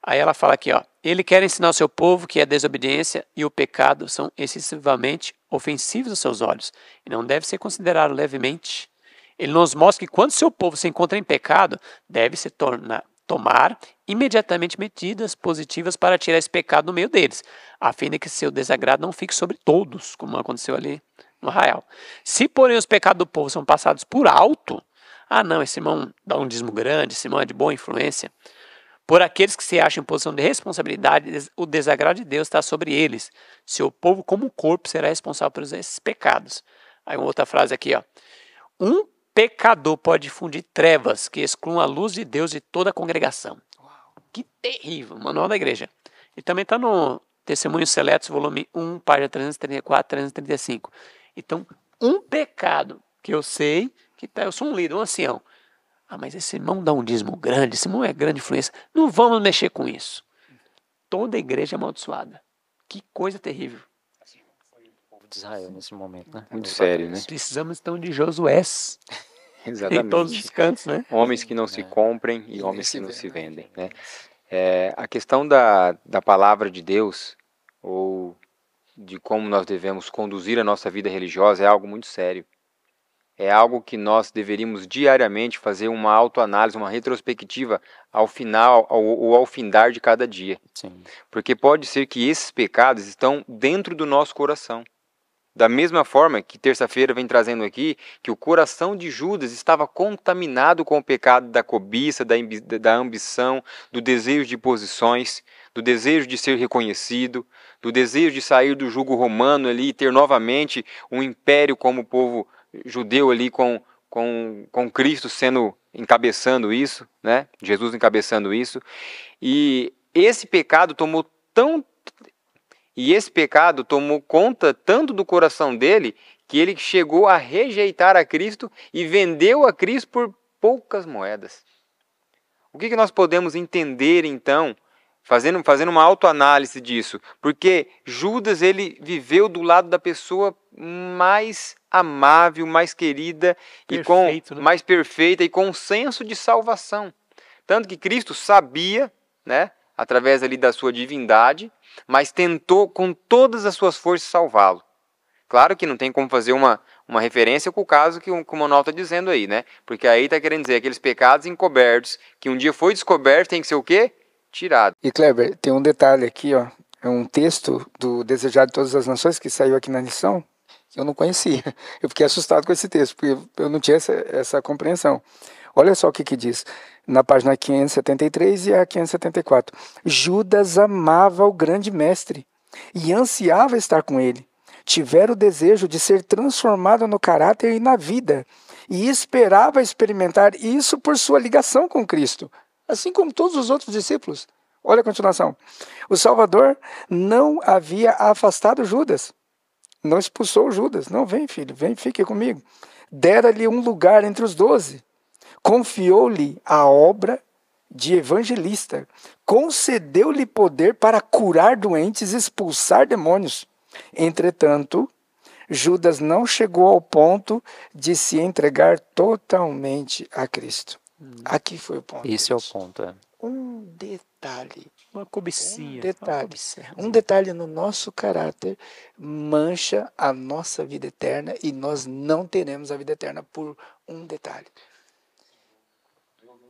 Aí ela fala aqui, ó. Ele quer ensinar ao seu povo que a desobediência e o pecado são excessivamente ofensivos aos seus olhos e não deve ser considerado levemente. Ele nos mostra que quando seu povo se encontra em pecado, deve se tornar, tomar imediatamente medidas positivas para tirar esse pecado do meio deles, a fim de que seu desagrado não fique sobre todos, como aconteceu ali no arraial. Se, porém, os pecados do povo são passados por alto, ah, não, esse irmão dá um dízimo grande, esse irmão é de boa influência. Por aqueles que se acham em posição de responsabilidade, o desagrado de Deus está sobre eles. Seu povo, como corpo, será responsável pelos esses pecados. Aí uma outra frase aqui, ó. Um pecador pode difundir trevas que excluam a luz de Deus de toda a congregação. Uau, que terrível, manual da igreja. E também está no Testemunhos Seletos, volume 1, página 334, 335. Então, um pecado que eu sei que tá, eu sou um líder, um ancião. Ah, mas esse irmão dá um dízimo grande, esse irmão é grande influência. Não vamos mexer com isso. Toda a igreja é amaldiçoada. Que coisa terrível. O povo De Israel nesse momento, né? Muito sério, né? Precisamos então de Josué. Exatamente. Em todos os cantos, né? Homens que não se é. comprem e, e homens que não se vendem, né? É, a questão da, da palavra de Deus ou de como nós devemos conduzir a nossa vida religiosa é algo muito sério. É algo que nós deveríamos diariamente fazer uma autoanálise, uma retrospectiva ao final ou ao findar de cada dia. Sim. Porque pode ser que esses pecados estão dentro do nosso coração. Da mesma forma que terça-feira vem trazendo aqui que o coração de Judas estava contaminado com o pecado da cobiça, da, da ambição, do desejo de posições, do desejo de ser reconhecido, do desejo de sair do jugo romano ali e ter novamente um império como o povo judeu ali com, com, com Cristo sendo encabeçando isso, né? Jesus encabeçando isso. E esse pecado tomou tão e esse pecado tomou conta tanto do coração dele que ele chegou a rejeitar a Cristo e vendeu a Cristo por poucas moedas. O que, que nós podemos entender então fazendo, fazendo uma autoanálise disso, porque Judas ele viveu do lado da pessoa mais amável, mais querida Perfeito, e com né? mais perfeita e com um senso de salvação, tanto que Cristo sabia, né, através ali da sua divindade, mas tentou com todas as suas forças salvá-lo. Claro que não tem como fazer uma, uma referência com o caso que, o Manuel está dizendo aí, né? Porque aí está querendo dizer aqueles pecados encobertos, que um dia foi descoberto, tem que ser o quê? tirado. E Kleber, tem um detalhe aqui, ó, é um texto do Desejado de Todas as Nações que saiu aqui na lição, eu não conhecia. Eu fiquei assustado com esse texto, porque eu não tinha essa, essa compreensão. Olha só o que, que diz na página 573 e a 574. Judas amava o grande mestre e ansiava estar com ele. Tivera o desejo de ser transformado no caráter e na vida, e esperava experimentar isso por sua ligação com Cristo assim como todos os outros discípulos. Olha a continuação. O Salvador não havia afastado Judas, não expulsou Judas. Não, vem, filho, vem, fique comigo. Dera-lhe um lugar entre os doze. Confiou-lhe a obra de evangelista. Concedeu-lhe poder para curar doentes e expulsar demônios. Entretanto, Judas não chegou ao ponto de se entregar totalmente a Cristo. Aqui foi o ponto. Esse é o ponto. É. Um detalhe. Uma cobicinha. Um detalhe. Cobicinha. Um detalhe no nosso caráter mancha a nossa vida eterna e nós não teremos a vida eterna por um detalhe.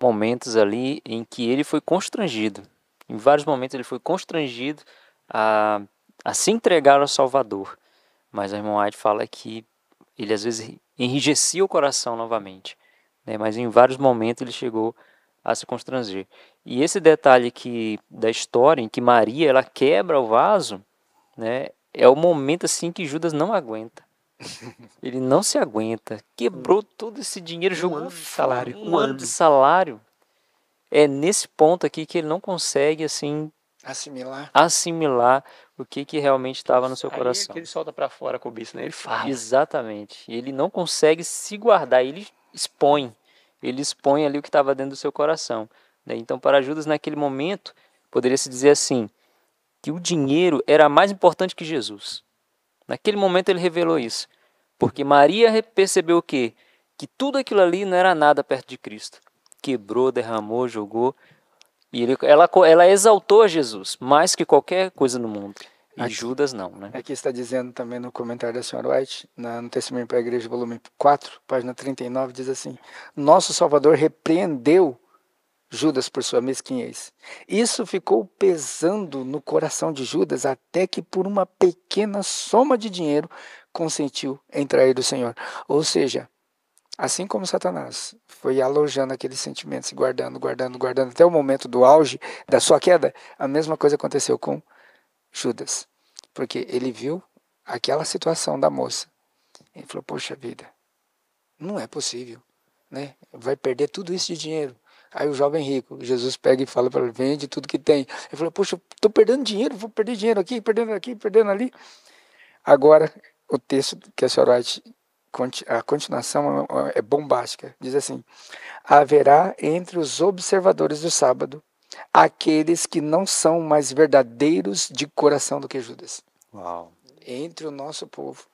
Momentos ali em que ele foi constrangido. Em vários momentos ele foi constrangido a, a se entregar ao Salvador. Mas a irmã White fala que ele às vezes enrijecia o coração novamente né? mas em vários momentos ele chegou a se constranger. E esse detalhe que da história em que Maria ela quebra o vaso, né, é o momento assim que Judas não aguenta. Ele não se aguenta, quebrou todo esse dinheiro, um jogou ano de salário, um, ano de salário. É nesse ponto aqui que ele não consegue assim assimilar, assimilar o que que realmente estava no seu Aí é coração. É que ele solta para fora a cobiça, né? Ele fala. Exatamente. Ele não consegue se guardar, ele expõe, ele expõe ali o que estava dentro do seu coração. Né? Então, para Judas, naquele momento, poderia se dizer assim: que o dinheiro era mais importante que Jesus. Naquele momento ele revelou isso, porque Maria percebeu o quê? Que tudo aquilo ali não era nada perto de Cristo. Quebrou, derramou, jogou. E ele, ela, ela exaltou Jesus mais que qualquer coisa no mundo. E aqui, Judas não, né? Aqui é está dizendo também no comentário da senhora White, na, no Testemunho para a Igreja, volume 4, página 39, diz assim: Nosso Salvador repreendeu Judas por sua mesquinhez. Isso ficou pesando no coração de Judas até que, por uma pequena soma de dinheiro, consentiu em trair o Senhor. Ou seja, assim como Satanás foi alojando aqueles sentimentos, guardando, guardando, guardando, até o momento do auge da sua queda, a mesma coisa aconteceu com Judas Judas, porque ele viu aquela situação da moça. Ele falou: Poxa vida, não é possível, né? Vai perder tudo isso de dinheiro. Aí o jovem rico, Jesus pega e fala para ele: Vende tudo que tem. Ele falou: Poxa, estou perdendo dinheiro, vou perder dinheiro aqui, perdendo aqui, perdendo ali. Agora, o texto que a senhora a continuação é bombástica. Diz assim: Haverá entre os observadores do sábado aqueles que não são mais verdadeiros de coração do que Judas. Uau. Entre o nosso povo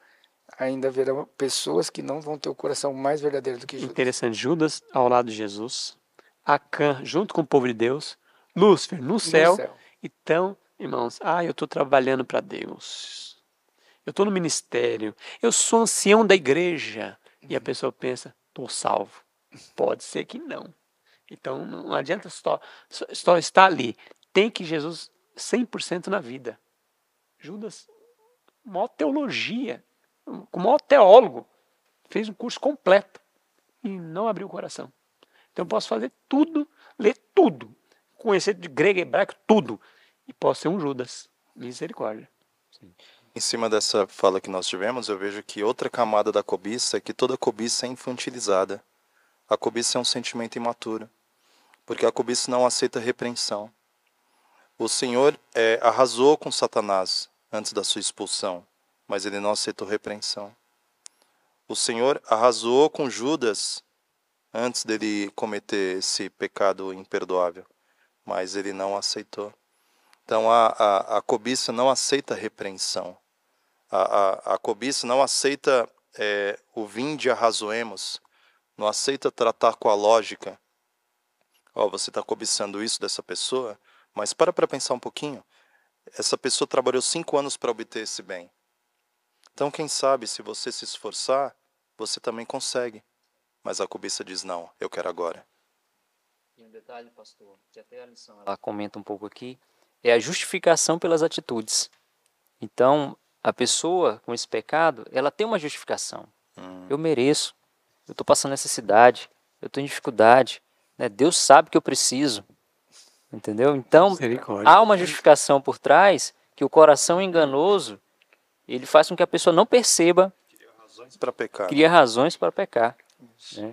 ainda haverão pessoas que não vão ter o coração mais verdadeiro do que Judas. Interessante, Judas ao lado de Jesus, Acã junto com o povo de Deus, Lúcifer no céu. No céu. Então, irmãos, ah, eu estou trabalhando para Deus. Eu estou no ministério. Eu sou ancião da igreja. E a uhum. pessoa pensa, estou salvo. Pode ser que não. Então não adianta só, só estar ali. Tem que Jesus 100% na vida. Judas, maior teologia, o maior teólogo, fez um curso completo e não abriu o coração. Então eu posso fazer tudo, ler tudo, conhecer de grego, hebraico, tudo, e posso ser um Judas. Misericórdia. Sim. Em cima dessa fala que nós tivemos, eu vejo que outra camada da cobiça é que toda cobiça é infantilizada. A cobiça é um sentimento imaturo porque a cobiça não aceita repreensão. O Senhor é, arrasou com Satanás antes da sua expulsão, mas ele não aceitou repreensão. O Senhor arrasou com Judas antes dele cometer esse pecado imperdoável, mas ele não aceitou. Então a, a, a cobiça não aceita repreensão. A, a, a cobiça não aceita é, o de arrazoemos, não aceita tratar com a lógica, ó, oh, você está cobiçando isso dessa pessoa, mas para para pensar um pouquinho. Essa pessoa trabalhou cinco anos para obter esse bem. Então, quem sabe, se você se esforçar, você também consegue. Mas a cobiça diz: não, eu quero agora. E um detalhe, pastor, que até a lição ela comenta um pouco aqui, é a justificação pelas atitudes. Então, a pessoa com esse pecado, ela tem uma justificação. Hum. Eu mereço, eu estou passando necessidade, eu estou em dificuldade, né? Deus sabe que eu preciso. Entendeu? Então, há uma justificação por trás que o coração enganoso ele faz com que a pessoa não perceba. Cria razões para pecar. Cria razões para pecar. Né?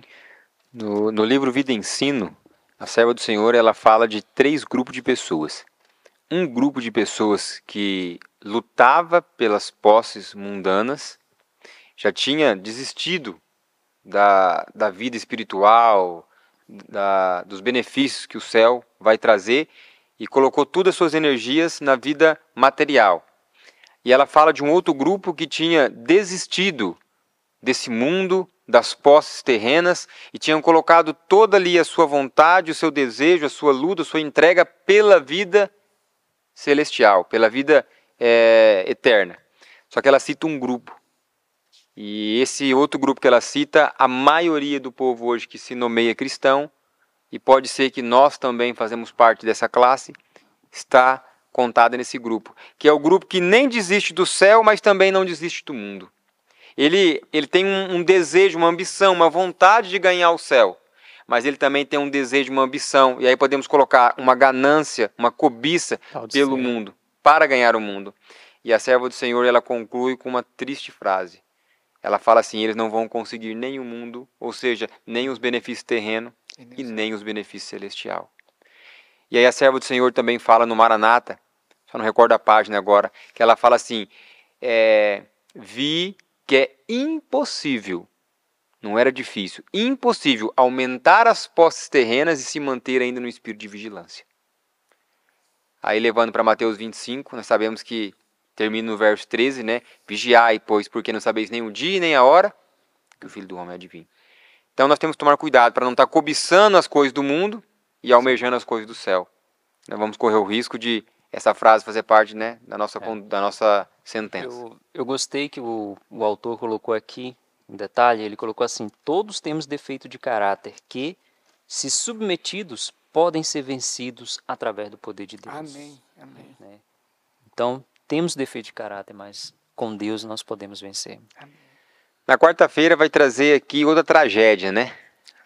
No, no livro Vida e Ensino, a serva do Senhor ela fala de três grupos de pessoas. Um grupo de pessoas que lutava pelas posses mundanas, já tinha desistido da, da vida espiritual, da, dos benefícios que o céu vai trazer e colocou todas as suas energias na vida material. E ela fala de um outro grupo que tinha desistido desse mundo, das posses terrenas e tinham colocado toda ali a sua vontade, o seu desejo, a sua luta, a sua entrega pela vida celestial, pela vida é, eterna. Só que ela cita um grupo e esse outro grupo que ela cita, a maioria do povo hoje que se nomeia cristão, e pode ser que nós também fazemos parte dessa classe, está contada nesse grupo, que é o grupo que nem desiste do céu, mas também não desiste do mundo. Ele, ele tem um, um desejo, uma ambição, uma vontade de ganhar o céu, mas ele também tem um desejo, uma ambição, e aí podemos colocar uma ganância, uma cobiça pode pelo ser. mundo, para ganhar o mundo. E a serva do Senhor, ela conclui com uma triste frase: ela fala assim: eles não vão conseguir nem o mundo, ou seja, nem os benefícios terreno e nem, os benefícios celestial. E aí a serva do Senhor também fala no Maranata, só não recordo a página agora, que ela fala assim: é, vi que é impossível, não era difícil, impossível aumentar as posses terrenas e se manter ainda no espírito de vigilância. Aí levando para Mateus 25, nós sabemos que termina no verso 13, né? Vigiai, pois, porque não sabeis nem o dia nem a hora que o Filho do Homem adivinha. Então nós temos que tomar cuidado para não estar cobiçando as coisas do mundo e almejando as coisas do céu. Nós vamos correr o risco de essa frase fazer parte né, da, nossa, é. da nossa sentença. Eu, eu gostei que o, o autor colocou aqui, em detalhe, ele colocou assim, todos temos defeito de caráter que, se submetidos, podem ser vencidos através do poder de Deus. Amém, amém. Né? Então, temos defeito de caráter, mas com Deus nós podemos vencer. Na quarta-feira vai trazer aqui outra tragédia, né?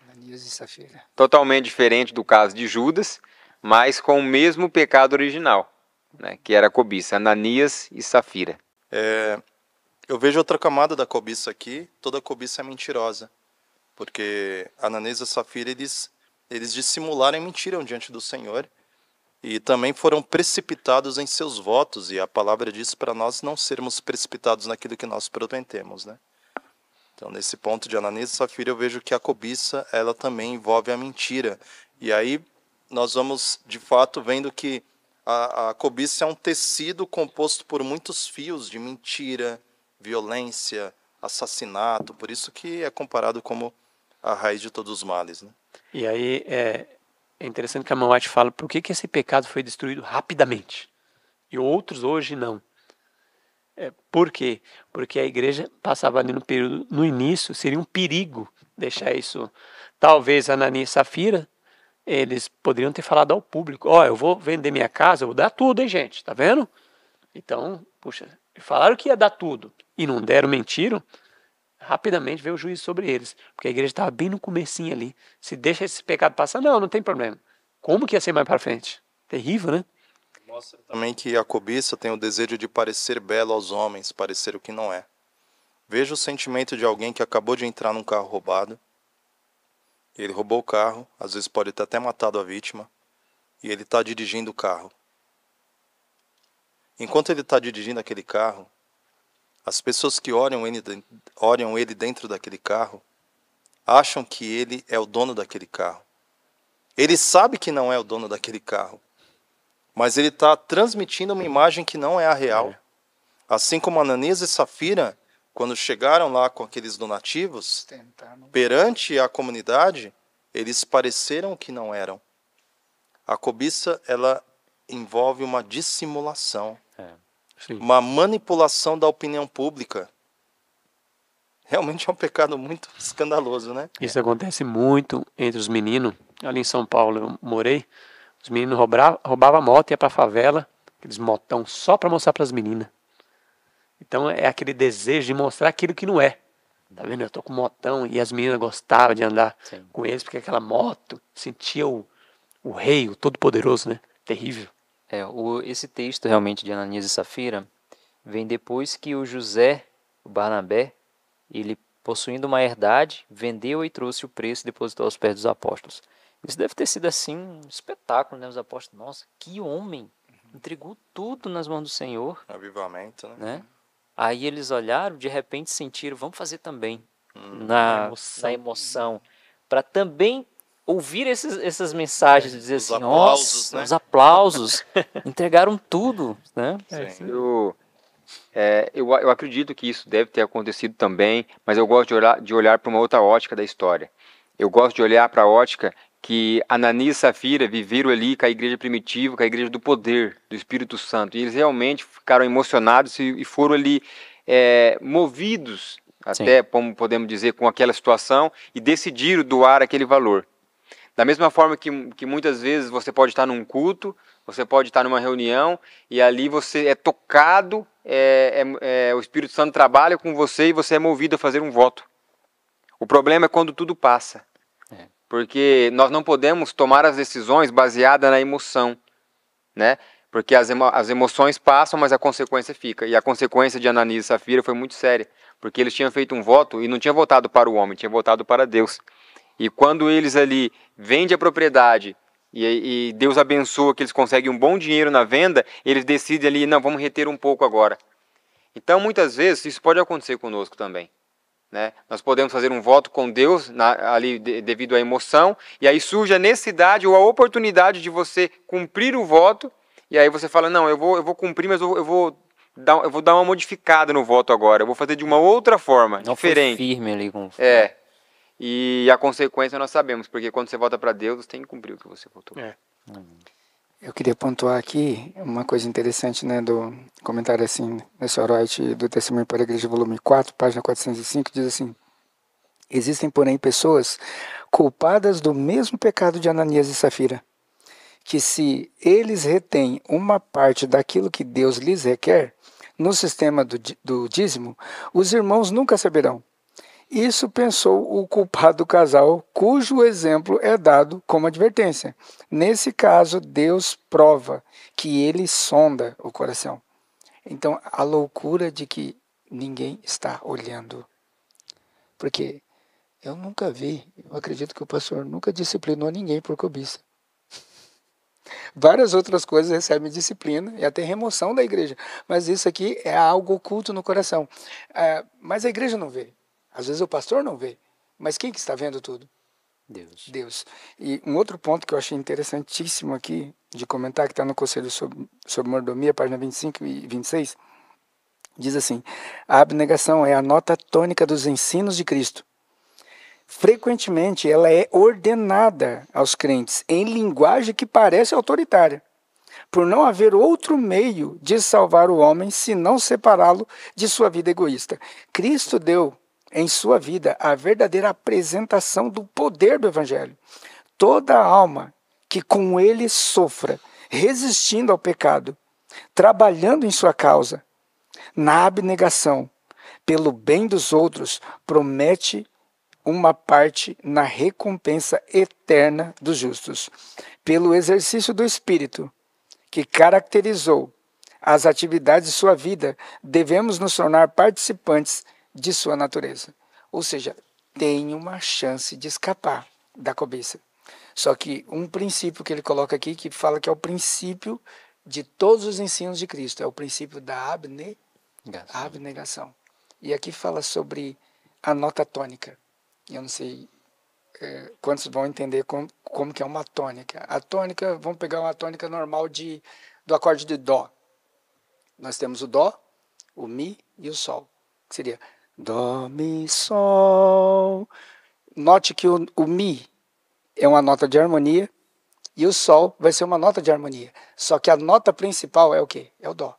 Ananias e Safira. Totalmente diferente do caso de Judas, mas com o mesmo pecado original, né? que era a cobiça, Ananias e Safira. É, eu vejo outra camada da cobiça aqui, toda cobiça é mentirosa, porque Ananias e Safira, eles, eles dissimularam e mentiram diante do Senhor, e também foram precipitados em seus votos, e a palavra diz para nós não sermos precipitados naquilo que nós prometemos, né? Então, nesse ponto de Ananias e Safira, eu vejo que a cobiça, ela também envolve a mentira. E aí nós vamos, de fato, vendo que a, a cobiça é um tecido composto por muitos fios de mentira, violência, assassinato, por isso que é comparado como a raiz de todos os males. Né? E aí, é, é interessante que a Mamate fala por que, que esse pecado foi destruído rapidamente e outros hoje não. É, por quê? Porque a igreja passava ali no período, no início, seria um perigo deixar isso. Talvez Ananias e Safira, eles poderiam ter falado ao público: Ó, oh, eu vou vender minha casa, eu vou dar tudo, hein, gente? Tá vendo? Então, puxa, falaram que ia dar tudo e não deram, mentiram rapidamente veio o juízo sobre eles, porque a igreja estava bem no comecinho ali. Se deixa esse pecado passar, não, não tem problema. Como que ia ser mais para frente? Terrível, né? Mostra também que a cobiça tem o desejo de parecer belo aos homens, parecer o que não é. Veja o sentimento de alguém que acabou de entrar num carro roubado. Ele roubou o carro, às vezes pode ter até matado a vítima, e ele está dirigindo o carro. Enquanto ele está dirigindo aquele carro, as pessoas que olham ele, olham ele dentro daquele carro acham que ele é o dono daquele carro. Ele sabe que não é o dono daquele carro, mas ele está transmitindo uma imagem que não é a real. É. Assim como Ananias e Safira, quando chegaram lá com aqueles donativos, perante a comunidade, eles pareceram que não eram. A cobiça, ela envolve uma dissimulação. Sim. uma manipulação da opinião pública, realmente é um pecado muito escandaloso, né? Isso acontece muito entre os meninos. Ali em São Paulo eu morei, os meninos roubavam roubava moto e ia para favela, aqueles motão só para mostrar para as meninas. Então é aquele desejo de mostrar aquilo que não é. Tá vendo? Eu tô com motão e as meninas gostavam de andar Sim. com eles porque aquela moto sentia o, o rei, o todo-poderoso, né? Terrível. É, o, esse texto realmente de Ananias e Safira vem depois que o José, o Barnabé, ele possuindo uma herdade, vendeu e trouxe o preço e depositou aos pés dos apóstolos. Isso deve ter sido assim um espetáculo, né? Os apóstolos, nossa, que homem! Entregou tudo nas mãos do Senhor. Avivamento, né? né? Aí eles olharam, de repente sentiram, vamos fazer também. Hum, na, emoção. na emoção. Para também ouvir esses, essas mensagens, dizer os assim, aplausos, nossa, né? os aplausos, entregaram tudo, né? É, sim. Eu, é, eu, eu, acredito que isso deve ter acontecido também, mas eu gosto de olhar, de olhar para uma outra ótica da história. Eu gosto de olhar para a ótica que Ananias e Safira viveram ali com a igreja primitiva, com a igreja do poder, do Espírito Santo, e eles realmente ficaram emocionados e, e foram ali é, movidos até Sim. como podemos dizer, com aquela situação e decidiram doar aquele valor. Da mesma forma que, que muitas vezes você pode estar num culto, você pode estar numa reunião e ali você é tocado, é, é, é, o Espírito Santo trabalha com você e você é movido a fazer um voto. O problema é quando tudo passa. É. Porque nós não podemos tomar as decisões baseadas na emoção, né? Porque as, emo as emoções passam, mas a consequência fica. E a consequência de Ananias e Safira foi muito séria. Porque eles tinham feito um voto e não tinha votado para o homem, tinha votado para Deus. E quando eles ali vendem a propriedade e, e, Deus abençoa que eles conseguem um bom dinheiro na venda, eles decidem ali, não, vamos reter um pouco agora. Então, muitas vezes, isso pode acontecer conosco também. Né? Nós podemos fazer um voto com Deus na, ali de, devido à emoção, e aí surge a necessidade ou a oportunidade de você cumprir o voto, e aí você fala, não, eu vou, eu vou cumprir, mas eu, eu vou dar, eu vou dar uma modificada no voto agora, eu vou fazer de uma outra forma, não diferente. Foi firme ali com... É, e a consequência nós sabemos, porque quando você volta para Deus, você tem que cumprir o que você voltou. É. Eu queria pontuar aqui uma coisa interessante, né, do comentário assim, nesse Oroite do Testemunho para a Igreja, volume 4, página 405, diz assim: Existem, porém, pessoas culpadas do mesmo pecado de Ananias e Safira, que se eles retêm uma parte daquilo que Deus lhes requer, no sistema do, do dízimo, os irmãos nunca saberão isso pensou o culpado do casal, cujo exemplo é dado como advertência. Nesse caso, Deus prova que ele sonda o coração. Então, a loucura de que ninguém está olhando. Porque eu nunca vi, eu acredito que o pastor nunca disciplinou ninguém por cobiça. Várias outras coisas recebem disciplina e até remoção da igreja, mas isso aqui é algo oculto no coração. É, mas a igreja não vê. Às vezes o pastor não vê, mas quem que está vendo tudo? Deus. Deus. E um outro ponto que eu achei interessantíssimo aqui de comentar, que está no Conselho sobre, sobre Mordomia, página 25 e 26, diz assim: A abnegação é a nota tônica dos ensinos de Cristo. Frequentemente ela é ordenada aos crentes em linguagem que parece autoritária, por não haver outro meio de salvar o homem se não separá-lo de sua vida egoísta. Cristo deu em sua vida a verdadeira apresentação do poder do Evangelho. Toda alma que com ele sofra, resistindo ao pecado, trabalhando em sua causa, na abnegação, pelo bem dos outros, promete uma parte na recompensa eterna dos justos. Pelo exercício do Espírito, que caracterizou as atividades de sua vida, devemos nos tornar participantes de sua natureza. Ou seja, tem uma chance de escapar da cobiça. Só que um princípio que ele coloca aqui, que fala que é o princípio de todos os ensinos de Cristo, é o princípio da abne... abnegação. E aqui fala sobre a nota tônica. Eu não sei é, quantos vão entender como, como que é uma tônica. A tônica, vamos pegar uma tônica normal de, do acorde de dó. Nós temos o dó, o mi e o sol. Que seria mi sol. Note que o, o Mi é uma nota de harmonia e o sol vai ser uma nota de harmonia. Só que a nota principal é o quê? É o dó.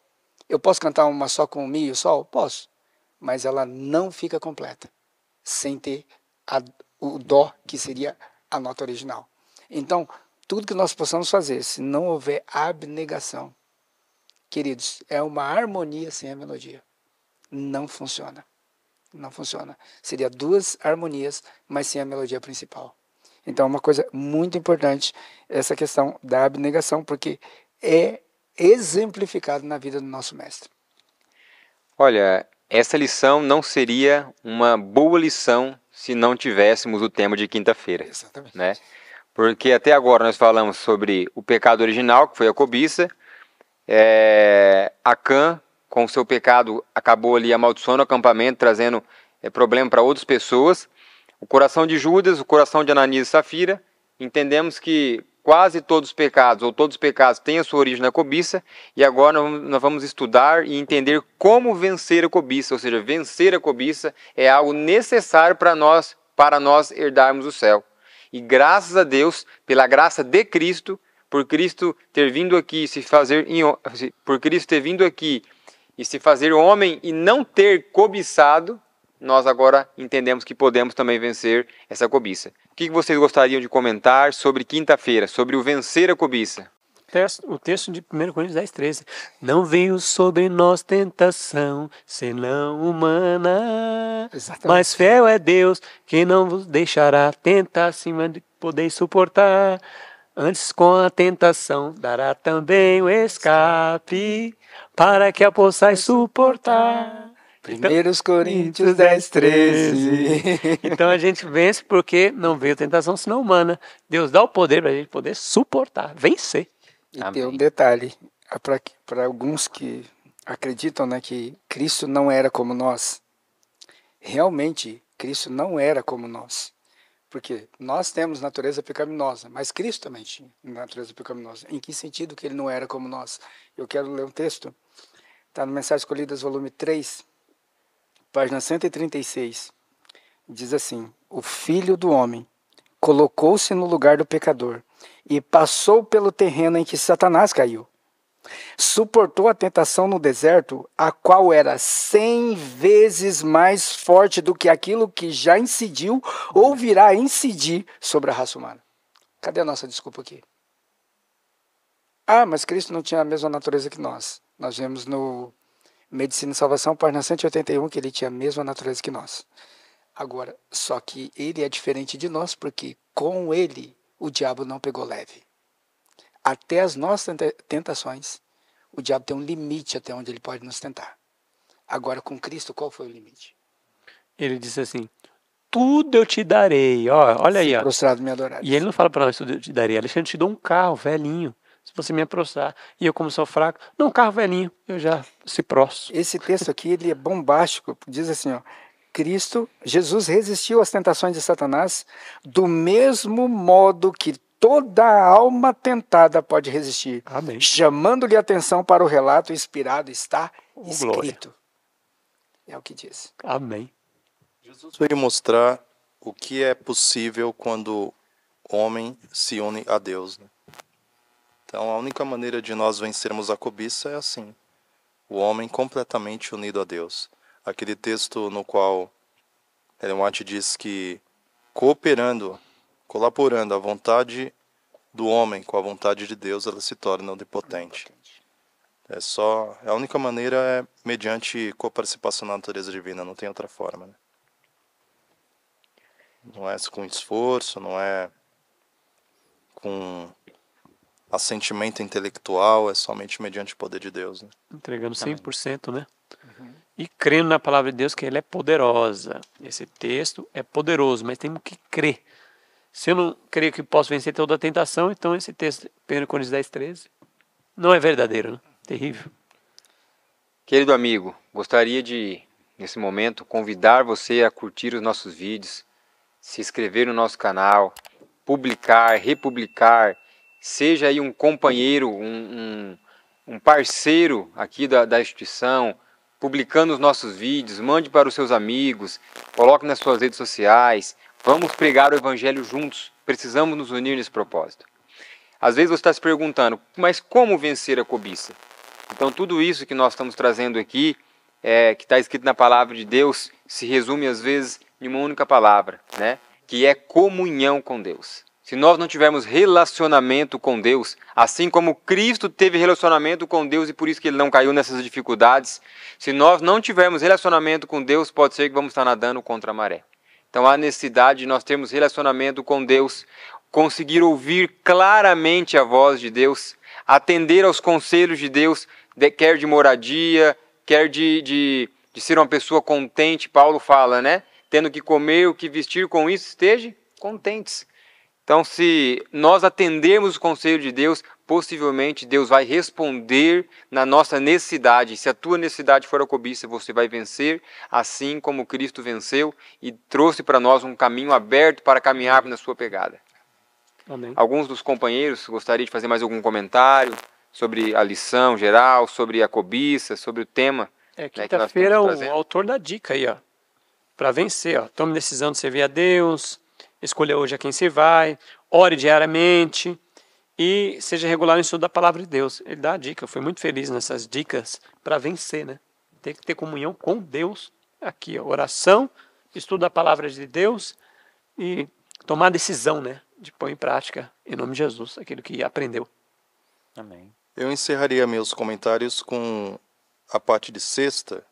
Eu posso cantar uma só com o mi e o sol? Posso. Mas ela não fica completa sem ter a, o dó, que seria a nota original. Então, tudo que nós possamos fazer, se não houver abnegação, queridos, é uma harmonia sem a melodia. Não funciona não funciona. Seria duas harmonias, mas sem a melodia principal. Então, é uma coisa muito importante essa questão da abnegação, porque é exemplificado na vida do nosso mestre. Olha, essa lição não seria uma boa lição se não tivéssemos o tema de quinta-feira. Exatamente. Né? Porque até agora nós falamos sobre o pecado original, que foi a cobiça, é, Acã com o seu pecado, acabou ali amaldiçoando o acampamento, trazendo é, problema para outras pessoas. O coração de Judas, o coração de Ananias e Safira, entendemos que quase todos os pecados, ou todos os pecados, têm a sua origem na cobiça, e agora nós vamos estudar e entender como vencer a cobiça, ou seja, vencer a cobiça é algo necessário para nós, para nós herdarmos o céu. E graças a Deus, pela graça de Cristo, por Cristo ter vindo aqui se fazer, por Cristo ter vindo aqui e se fazer homem e não ter cobiçado, nós agora entendemos que podemos também vencer essa cobiça. O que vocês gostariam de comentar sobre quinta-feira, sobre o vencer a cobiça? O texto de 1 Coríntios 10, 13. Não veio sobre nós tentação, senão humana. Exatamente. Mas fiel é Deus, que não vos deixará tentar acima de poder suportar. Antes com a tentação dará também o escape para que eu possa é suportar. Primeiros então, Coríntios 10, 13. Então a gente vence porque não veio tentação senão humana. Deus dá o poder para a gente poder suportar, vencer. E Amém. tem um detalhe, é para alguns que acreditam né, que Cristo não era como nós. Realmente, Cristo não era como nós. Porque nós temos natureza pecaminosa, mas Cristo também tinha natureza pecaminosa. Em que sentido que ele não era como nós? Eu quero ler um texto Está no Mensagens Escolhidas, volume 3, página 136. Diz assim: O filho do homem colocou-se no lugar do pecador e passou pelo terreno em que Satanás caiu. Suportou a tentação no deserto, a qual era cem vezes mais forte do que aquilo que já incidiu ou virá a incidir sobre a raça humana. Cadê a nossa desculpa aqui? Ah, mas Cristo não tinha a mesma natureza que nós. Nós vemos no Medicina e Salvação, página 181, que ele tinha a mesma natureza que nós. Agora, só que ele é diferente de nós, porque com ele o diabo não pegou leve. Até as nossas tentações, o diabo tem um limite até onde ele pode nos tentar. Agora, com Cristo, qual foi o limite? Ele disse assim: Tudo eu te darei. Ó, olha Se aí. ó. me adorar. E ele não fala para nós: Tudo eu te darei. Alexandre te dou um carro velhinho você me aproximar. E eu, como sou fraco, não carro velhinho, eu já se prostro. Esse texto aqui, ele é bombástico. Diz assim, ó. Cristo, Jesus resistiu às tentações de Satanás do mesmo modo que toda alma tentada pode resistir, Amém. chamando-lhe atenção para o relato inspirado está oh, escrito. Glória. É o que diz. Amém. Jesus veio mostrar o que é possível quando homem se une a Deus. Né? Então, a única maneira de nós vencermos a cobiça é assim: o homem completamente unido a Deus. Aquele texto no qual Ellen White diz que cooperando, colaborando a vontade do homem com a vontade de Deus, ela se torna onipotente. É só a única maneira é mediante coparticipação na natureza divina, não tem outra forma. Né? Não é com esforço, não é com assentimento intelectual, é somente mediante o poder de Deus. Né? Entregando 100%, né? Uhum. E crendo na palavra de Deus que ela é poderosa. Esse texto é poderoso, mas temos que crer. Se eu não creio que posso vencer toda a tentação, então esse texto, 1 Coríntios 10, 13, não é verdadeiro, né? Terrível. Querido amigo, gostaria de, nesse momento, convidar você a curtir os nossos vídeos, se inscrever no nosso canal, publicar, republicar, seja aí um companheiro, um, um, um parceiro aqui da, da instituição, publicando os nossos vídeos, mande para os seus amigos, coloque nas suas redes sociais. Vamos pregar o Evangelho juntos. Precisamos nos unir nesse propósito. Às vezes você está se perguntando, mas como vencer a cobiça? Então, tudo isso que nós estamos trazendo aqui, é, que está escrito na palavra de Deus, se resume às vezes em uma única palavra, né? que é comunhão com Deus. Se nós não tivermos relacionamento com Deus, assim como Cristo teve relacionamento com Deus e por isso que ele não caiu nessas dificuldades, se nós não tivermos relacionamento com Deus, pode ser que vamos estar nadando contra a maré. Então há necessidade de nós termos relacionamento com Deus, conseguir ouvir claramente a voz de Deus, atender aos conselhos de Deus, quer de moradia, quer de, de, de ser uma pessoa contente, Paulo fala, né? Tendo que comer, o que vestir, com isso esteja contentes. Então, se nós atendermos o conselho de Deus, possivelmente Deus vai responder na nossa necessidade. Se a tua necessidade for a cobiça, você vai vencer, assim como Cristo venceu e trouxe para nós um caminho aberto para caminhar na sua pegada. Amém. Alguns dos companheiros gostariam de fazer mais algum comentário sobre a lição geral, sobre a cobiça, sobre o tema. É né, quinta-feira né, o autor da dica aí, ó, para vencer, ó. Tome decisão de servir a Deus, escolha hoje a quem se vai, ore diariamente e seja regular no estudo da palavra de Deus. Ele dá a dica, eu fui muito feliz nessas dicas para vencer, né? Tem que ter comunhão com Deus aqui, ó, oração, estudo da palavra de Deus e tomar decisão, né? De pôr em prática, em nome de Jesus, aquilo que aprendeu. Amém. Eu encerraria meus comentários com a parte de sexta.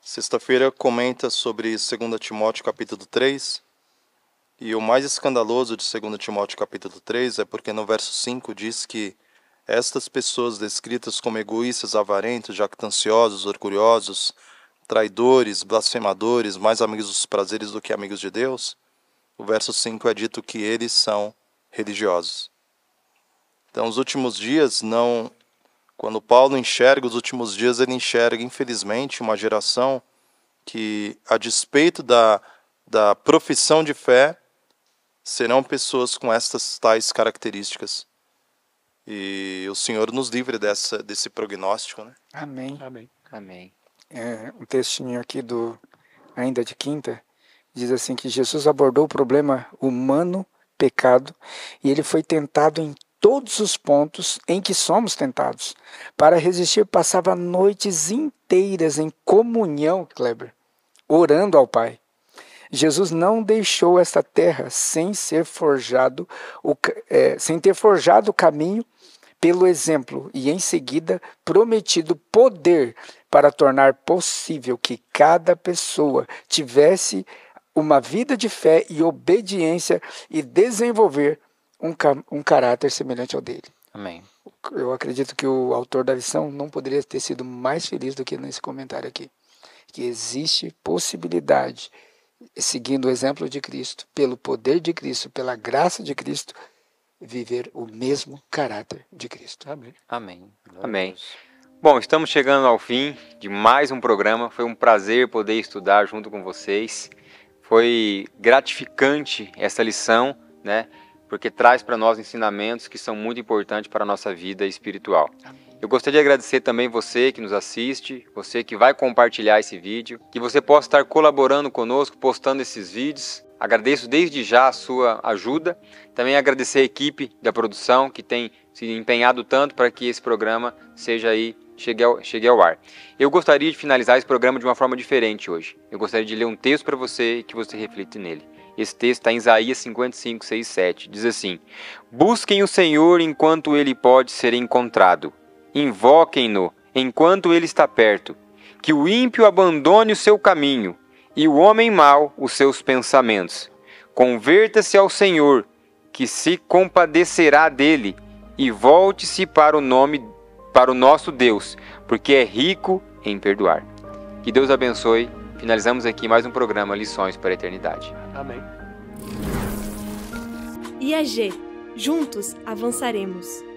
Sexta-feira comenta sobre 2 Timóteo capítulo 3, e o mais escandaloso de 2 Timóteo capítulo 3 é porque no verso 5 diz que estas pessoas descritas como egoístas, avarentos, jactanciosos, orgulhosos, traidores, blasfemadores, mais amigos dos prazeres do que amigos de Deus, o verso 5 é dito que eles são religiosos. Então, os últimos dias não. Quando Paulo enxerga os últimos dias, ele enxerga, infelizmente, uma geração que, a despeito da, da profissão de fé, serão pessoas com estas tais características. E o Senhor nos livre dessa, desse prognóstico. Né? Amém. Amém. Amém. É, um textinho aqui do ainda de quinta diz assim que Jesus abordou o problema humano, pecado, e ele foi tentado em todos os pontos em que somos tentados. Para resistir, passava noites inteiras em comunhão, Kleber, orando ao Pai. Jesus não deixou esta terra sem ser forjado, o, é, sem ter forjado o caminho pelo exemplo e em seguida prometido poder para tornar possível que cada pessoa tivesse uma vida de fé e obediência e desenvolver um, um caráter semelhante ao dele. Amém. Eu acredito que o autor da lição não poderia ter sido mais feliz do que nesse comentário aqui. Que existe possibilidade seguindo o exemplo de Cristo, pelo poder de Cristo, pela graça de Cristo, viver o mesmo caráter de Cristo. Amém. Amém. Amém. Bom, estamos chegando ao fim de mais um programa. Foi um prazer poder estudar junto com vocês. Foi gratificante essa lição, né? Porque traz para nós ensinamentos que são muito importantes para a nossa vida espiritual. Amém. Eu gostaria de agradecer também você que nos assiste, você que vai compartilhar esse vídeo, que você possa estar colaborando conosco, postando esses vídeos. Agradeço desde já a sua ajuda. Também agradecer a equipe da produção que tem se empenhado tanto para que esse programa seja aí chegue ao, chegue ao ar. Eu gostaria de finalizar esse programa de uma forma diferente hoje. Eu gostaria de ler um texto para você e que você reflita nele. Esse texto está em Isaías 55, 6, 7. Diz assim: Busquem o Senhor enquanto ele pode ser encontrado. Invoquem-no enquanto ele está perto. Que o ímpio abandone o seu caminho e o homem mau os seus pensamentos. Converta-se ao Senhor, que se compadecerá dele, e volte-se para o nome para o nosso Deus, porque é rico em perdoar. Que Deus abençoe. Finalizamos aqui mais um programa Lições para a Eternidade. Amém. IAG. Juntos avançaremos.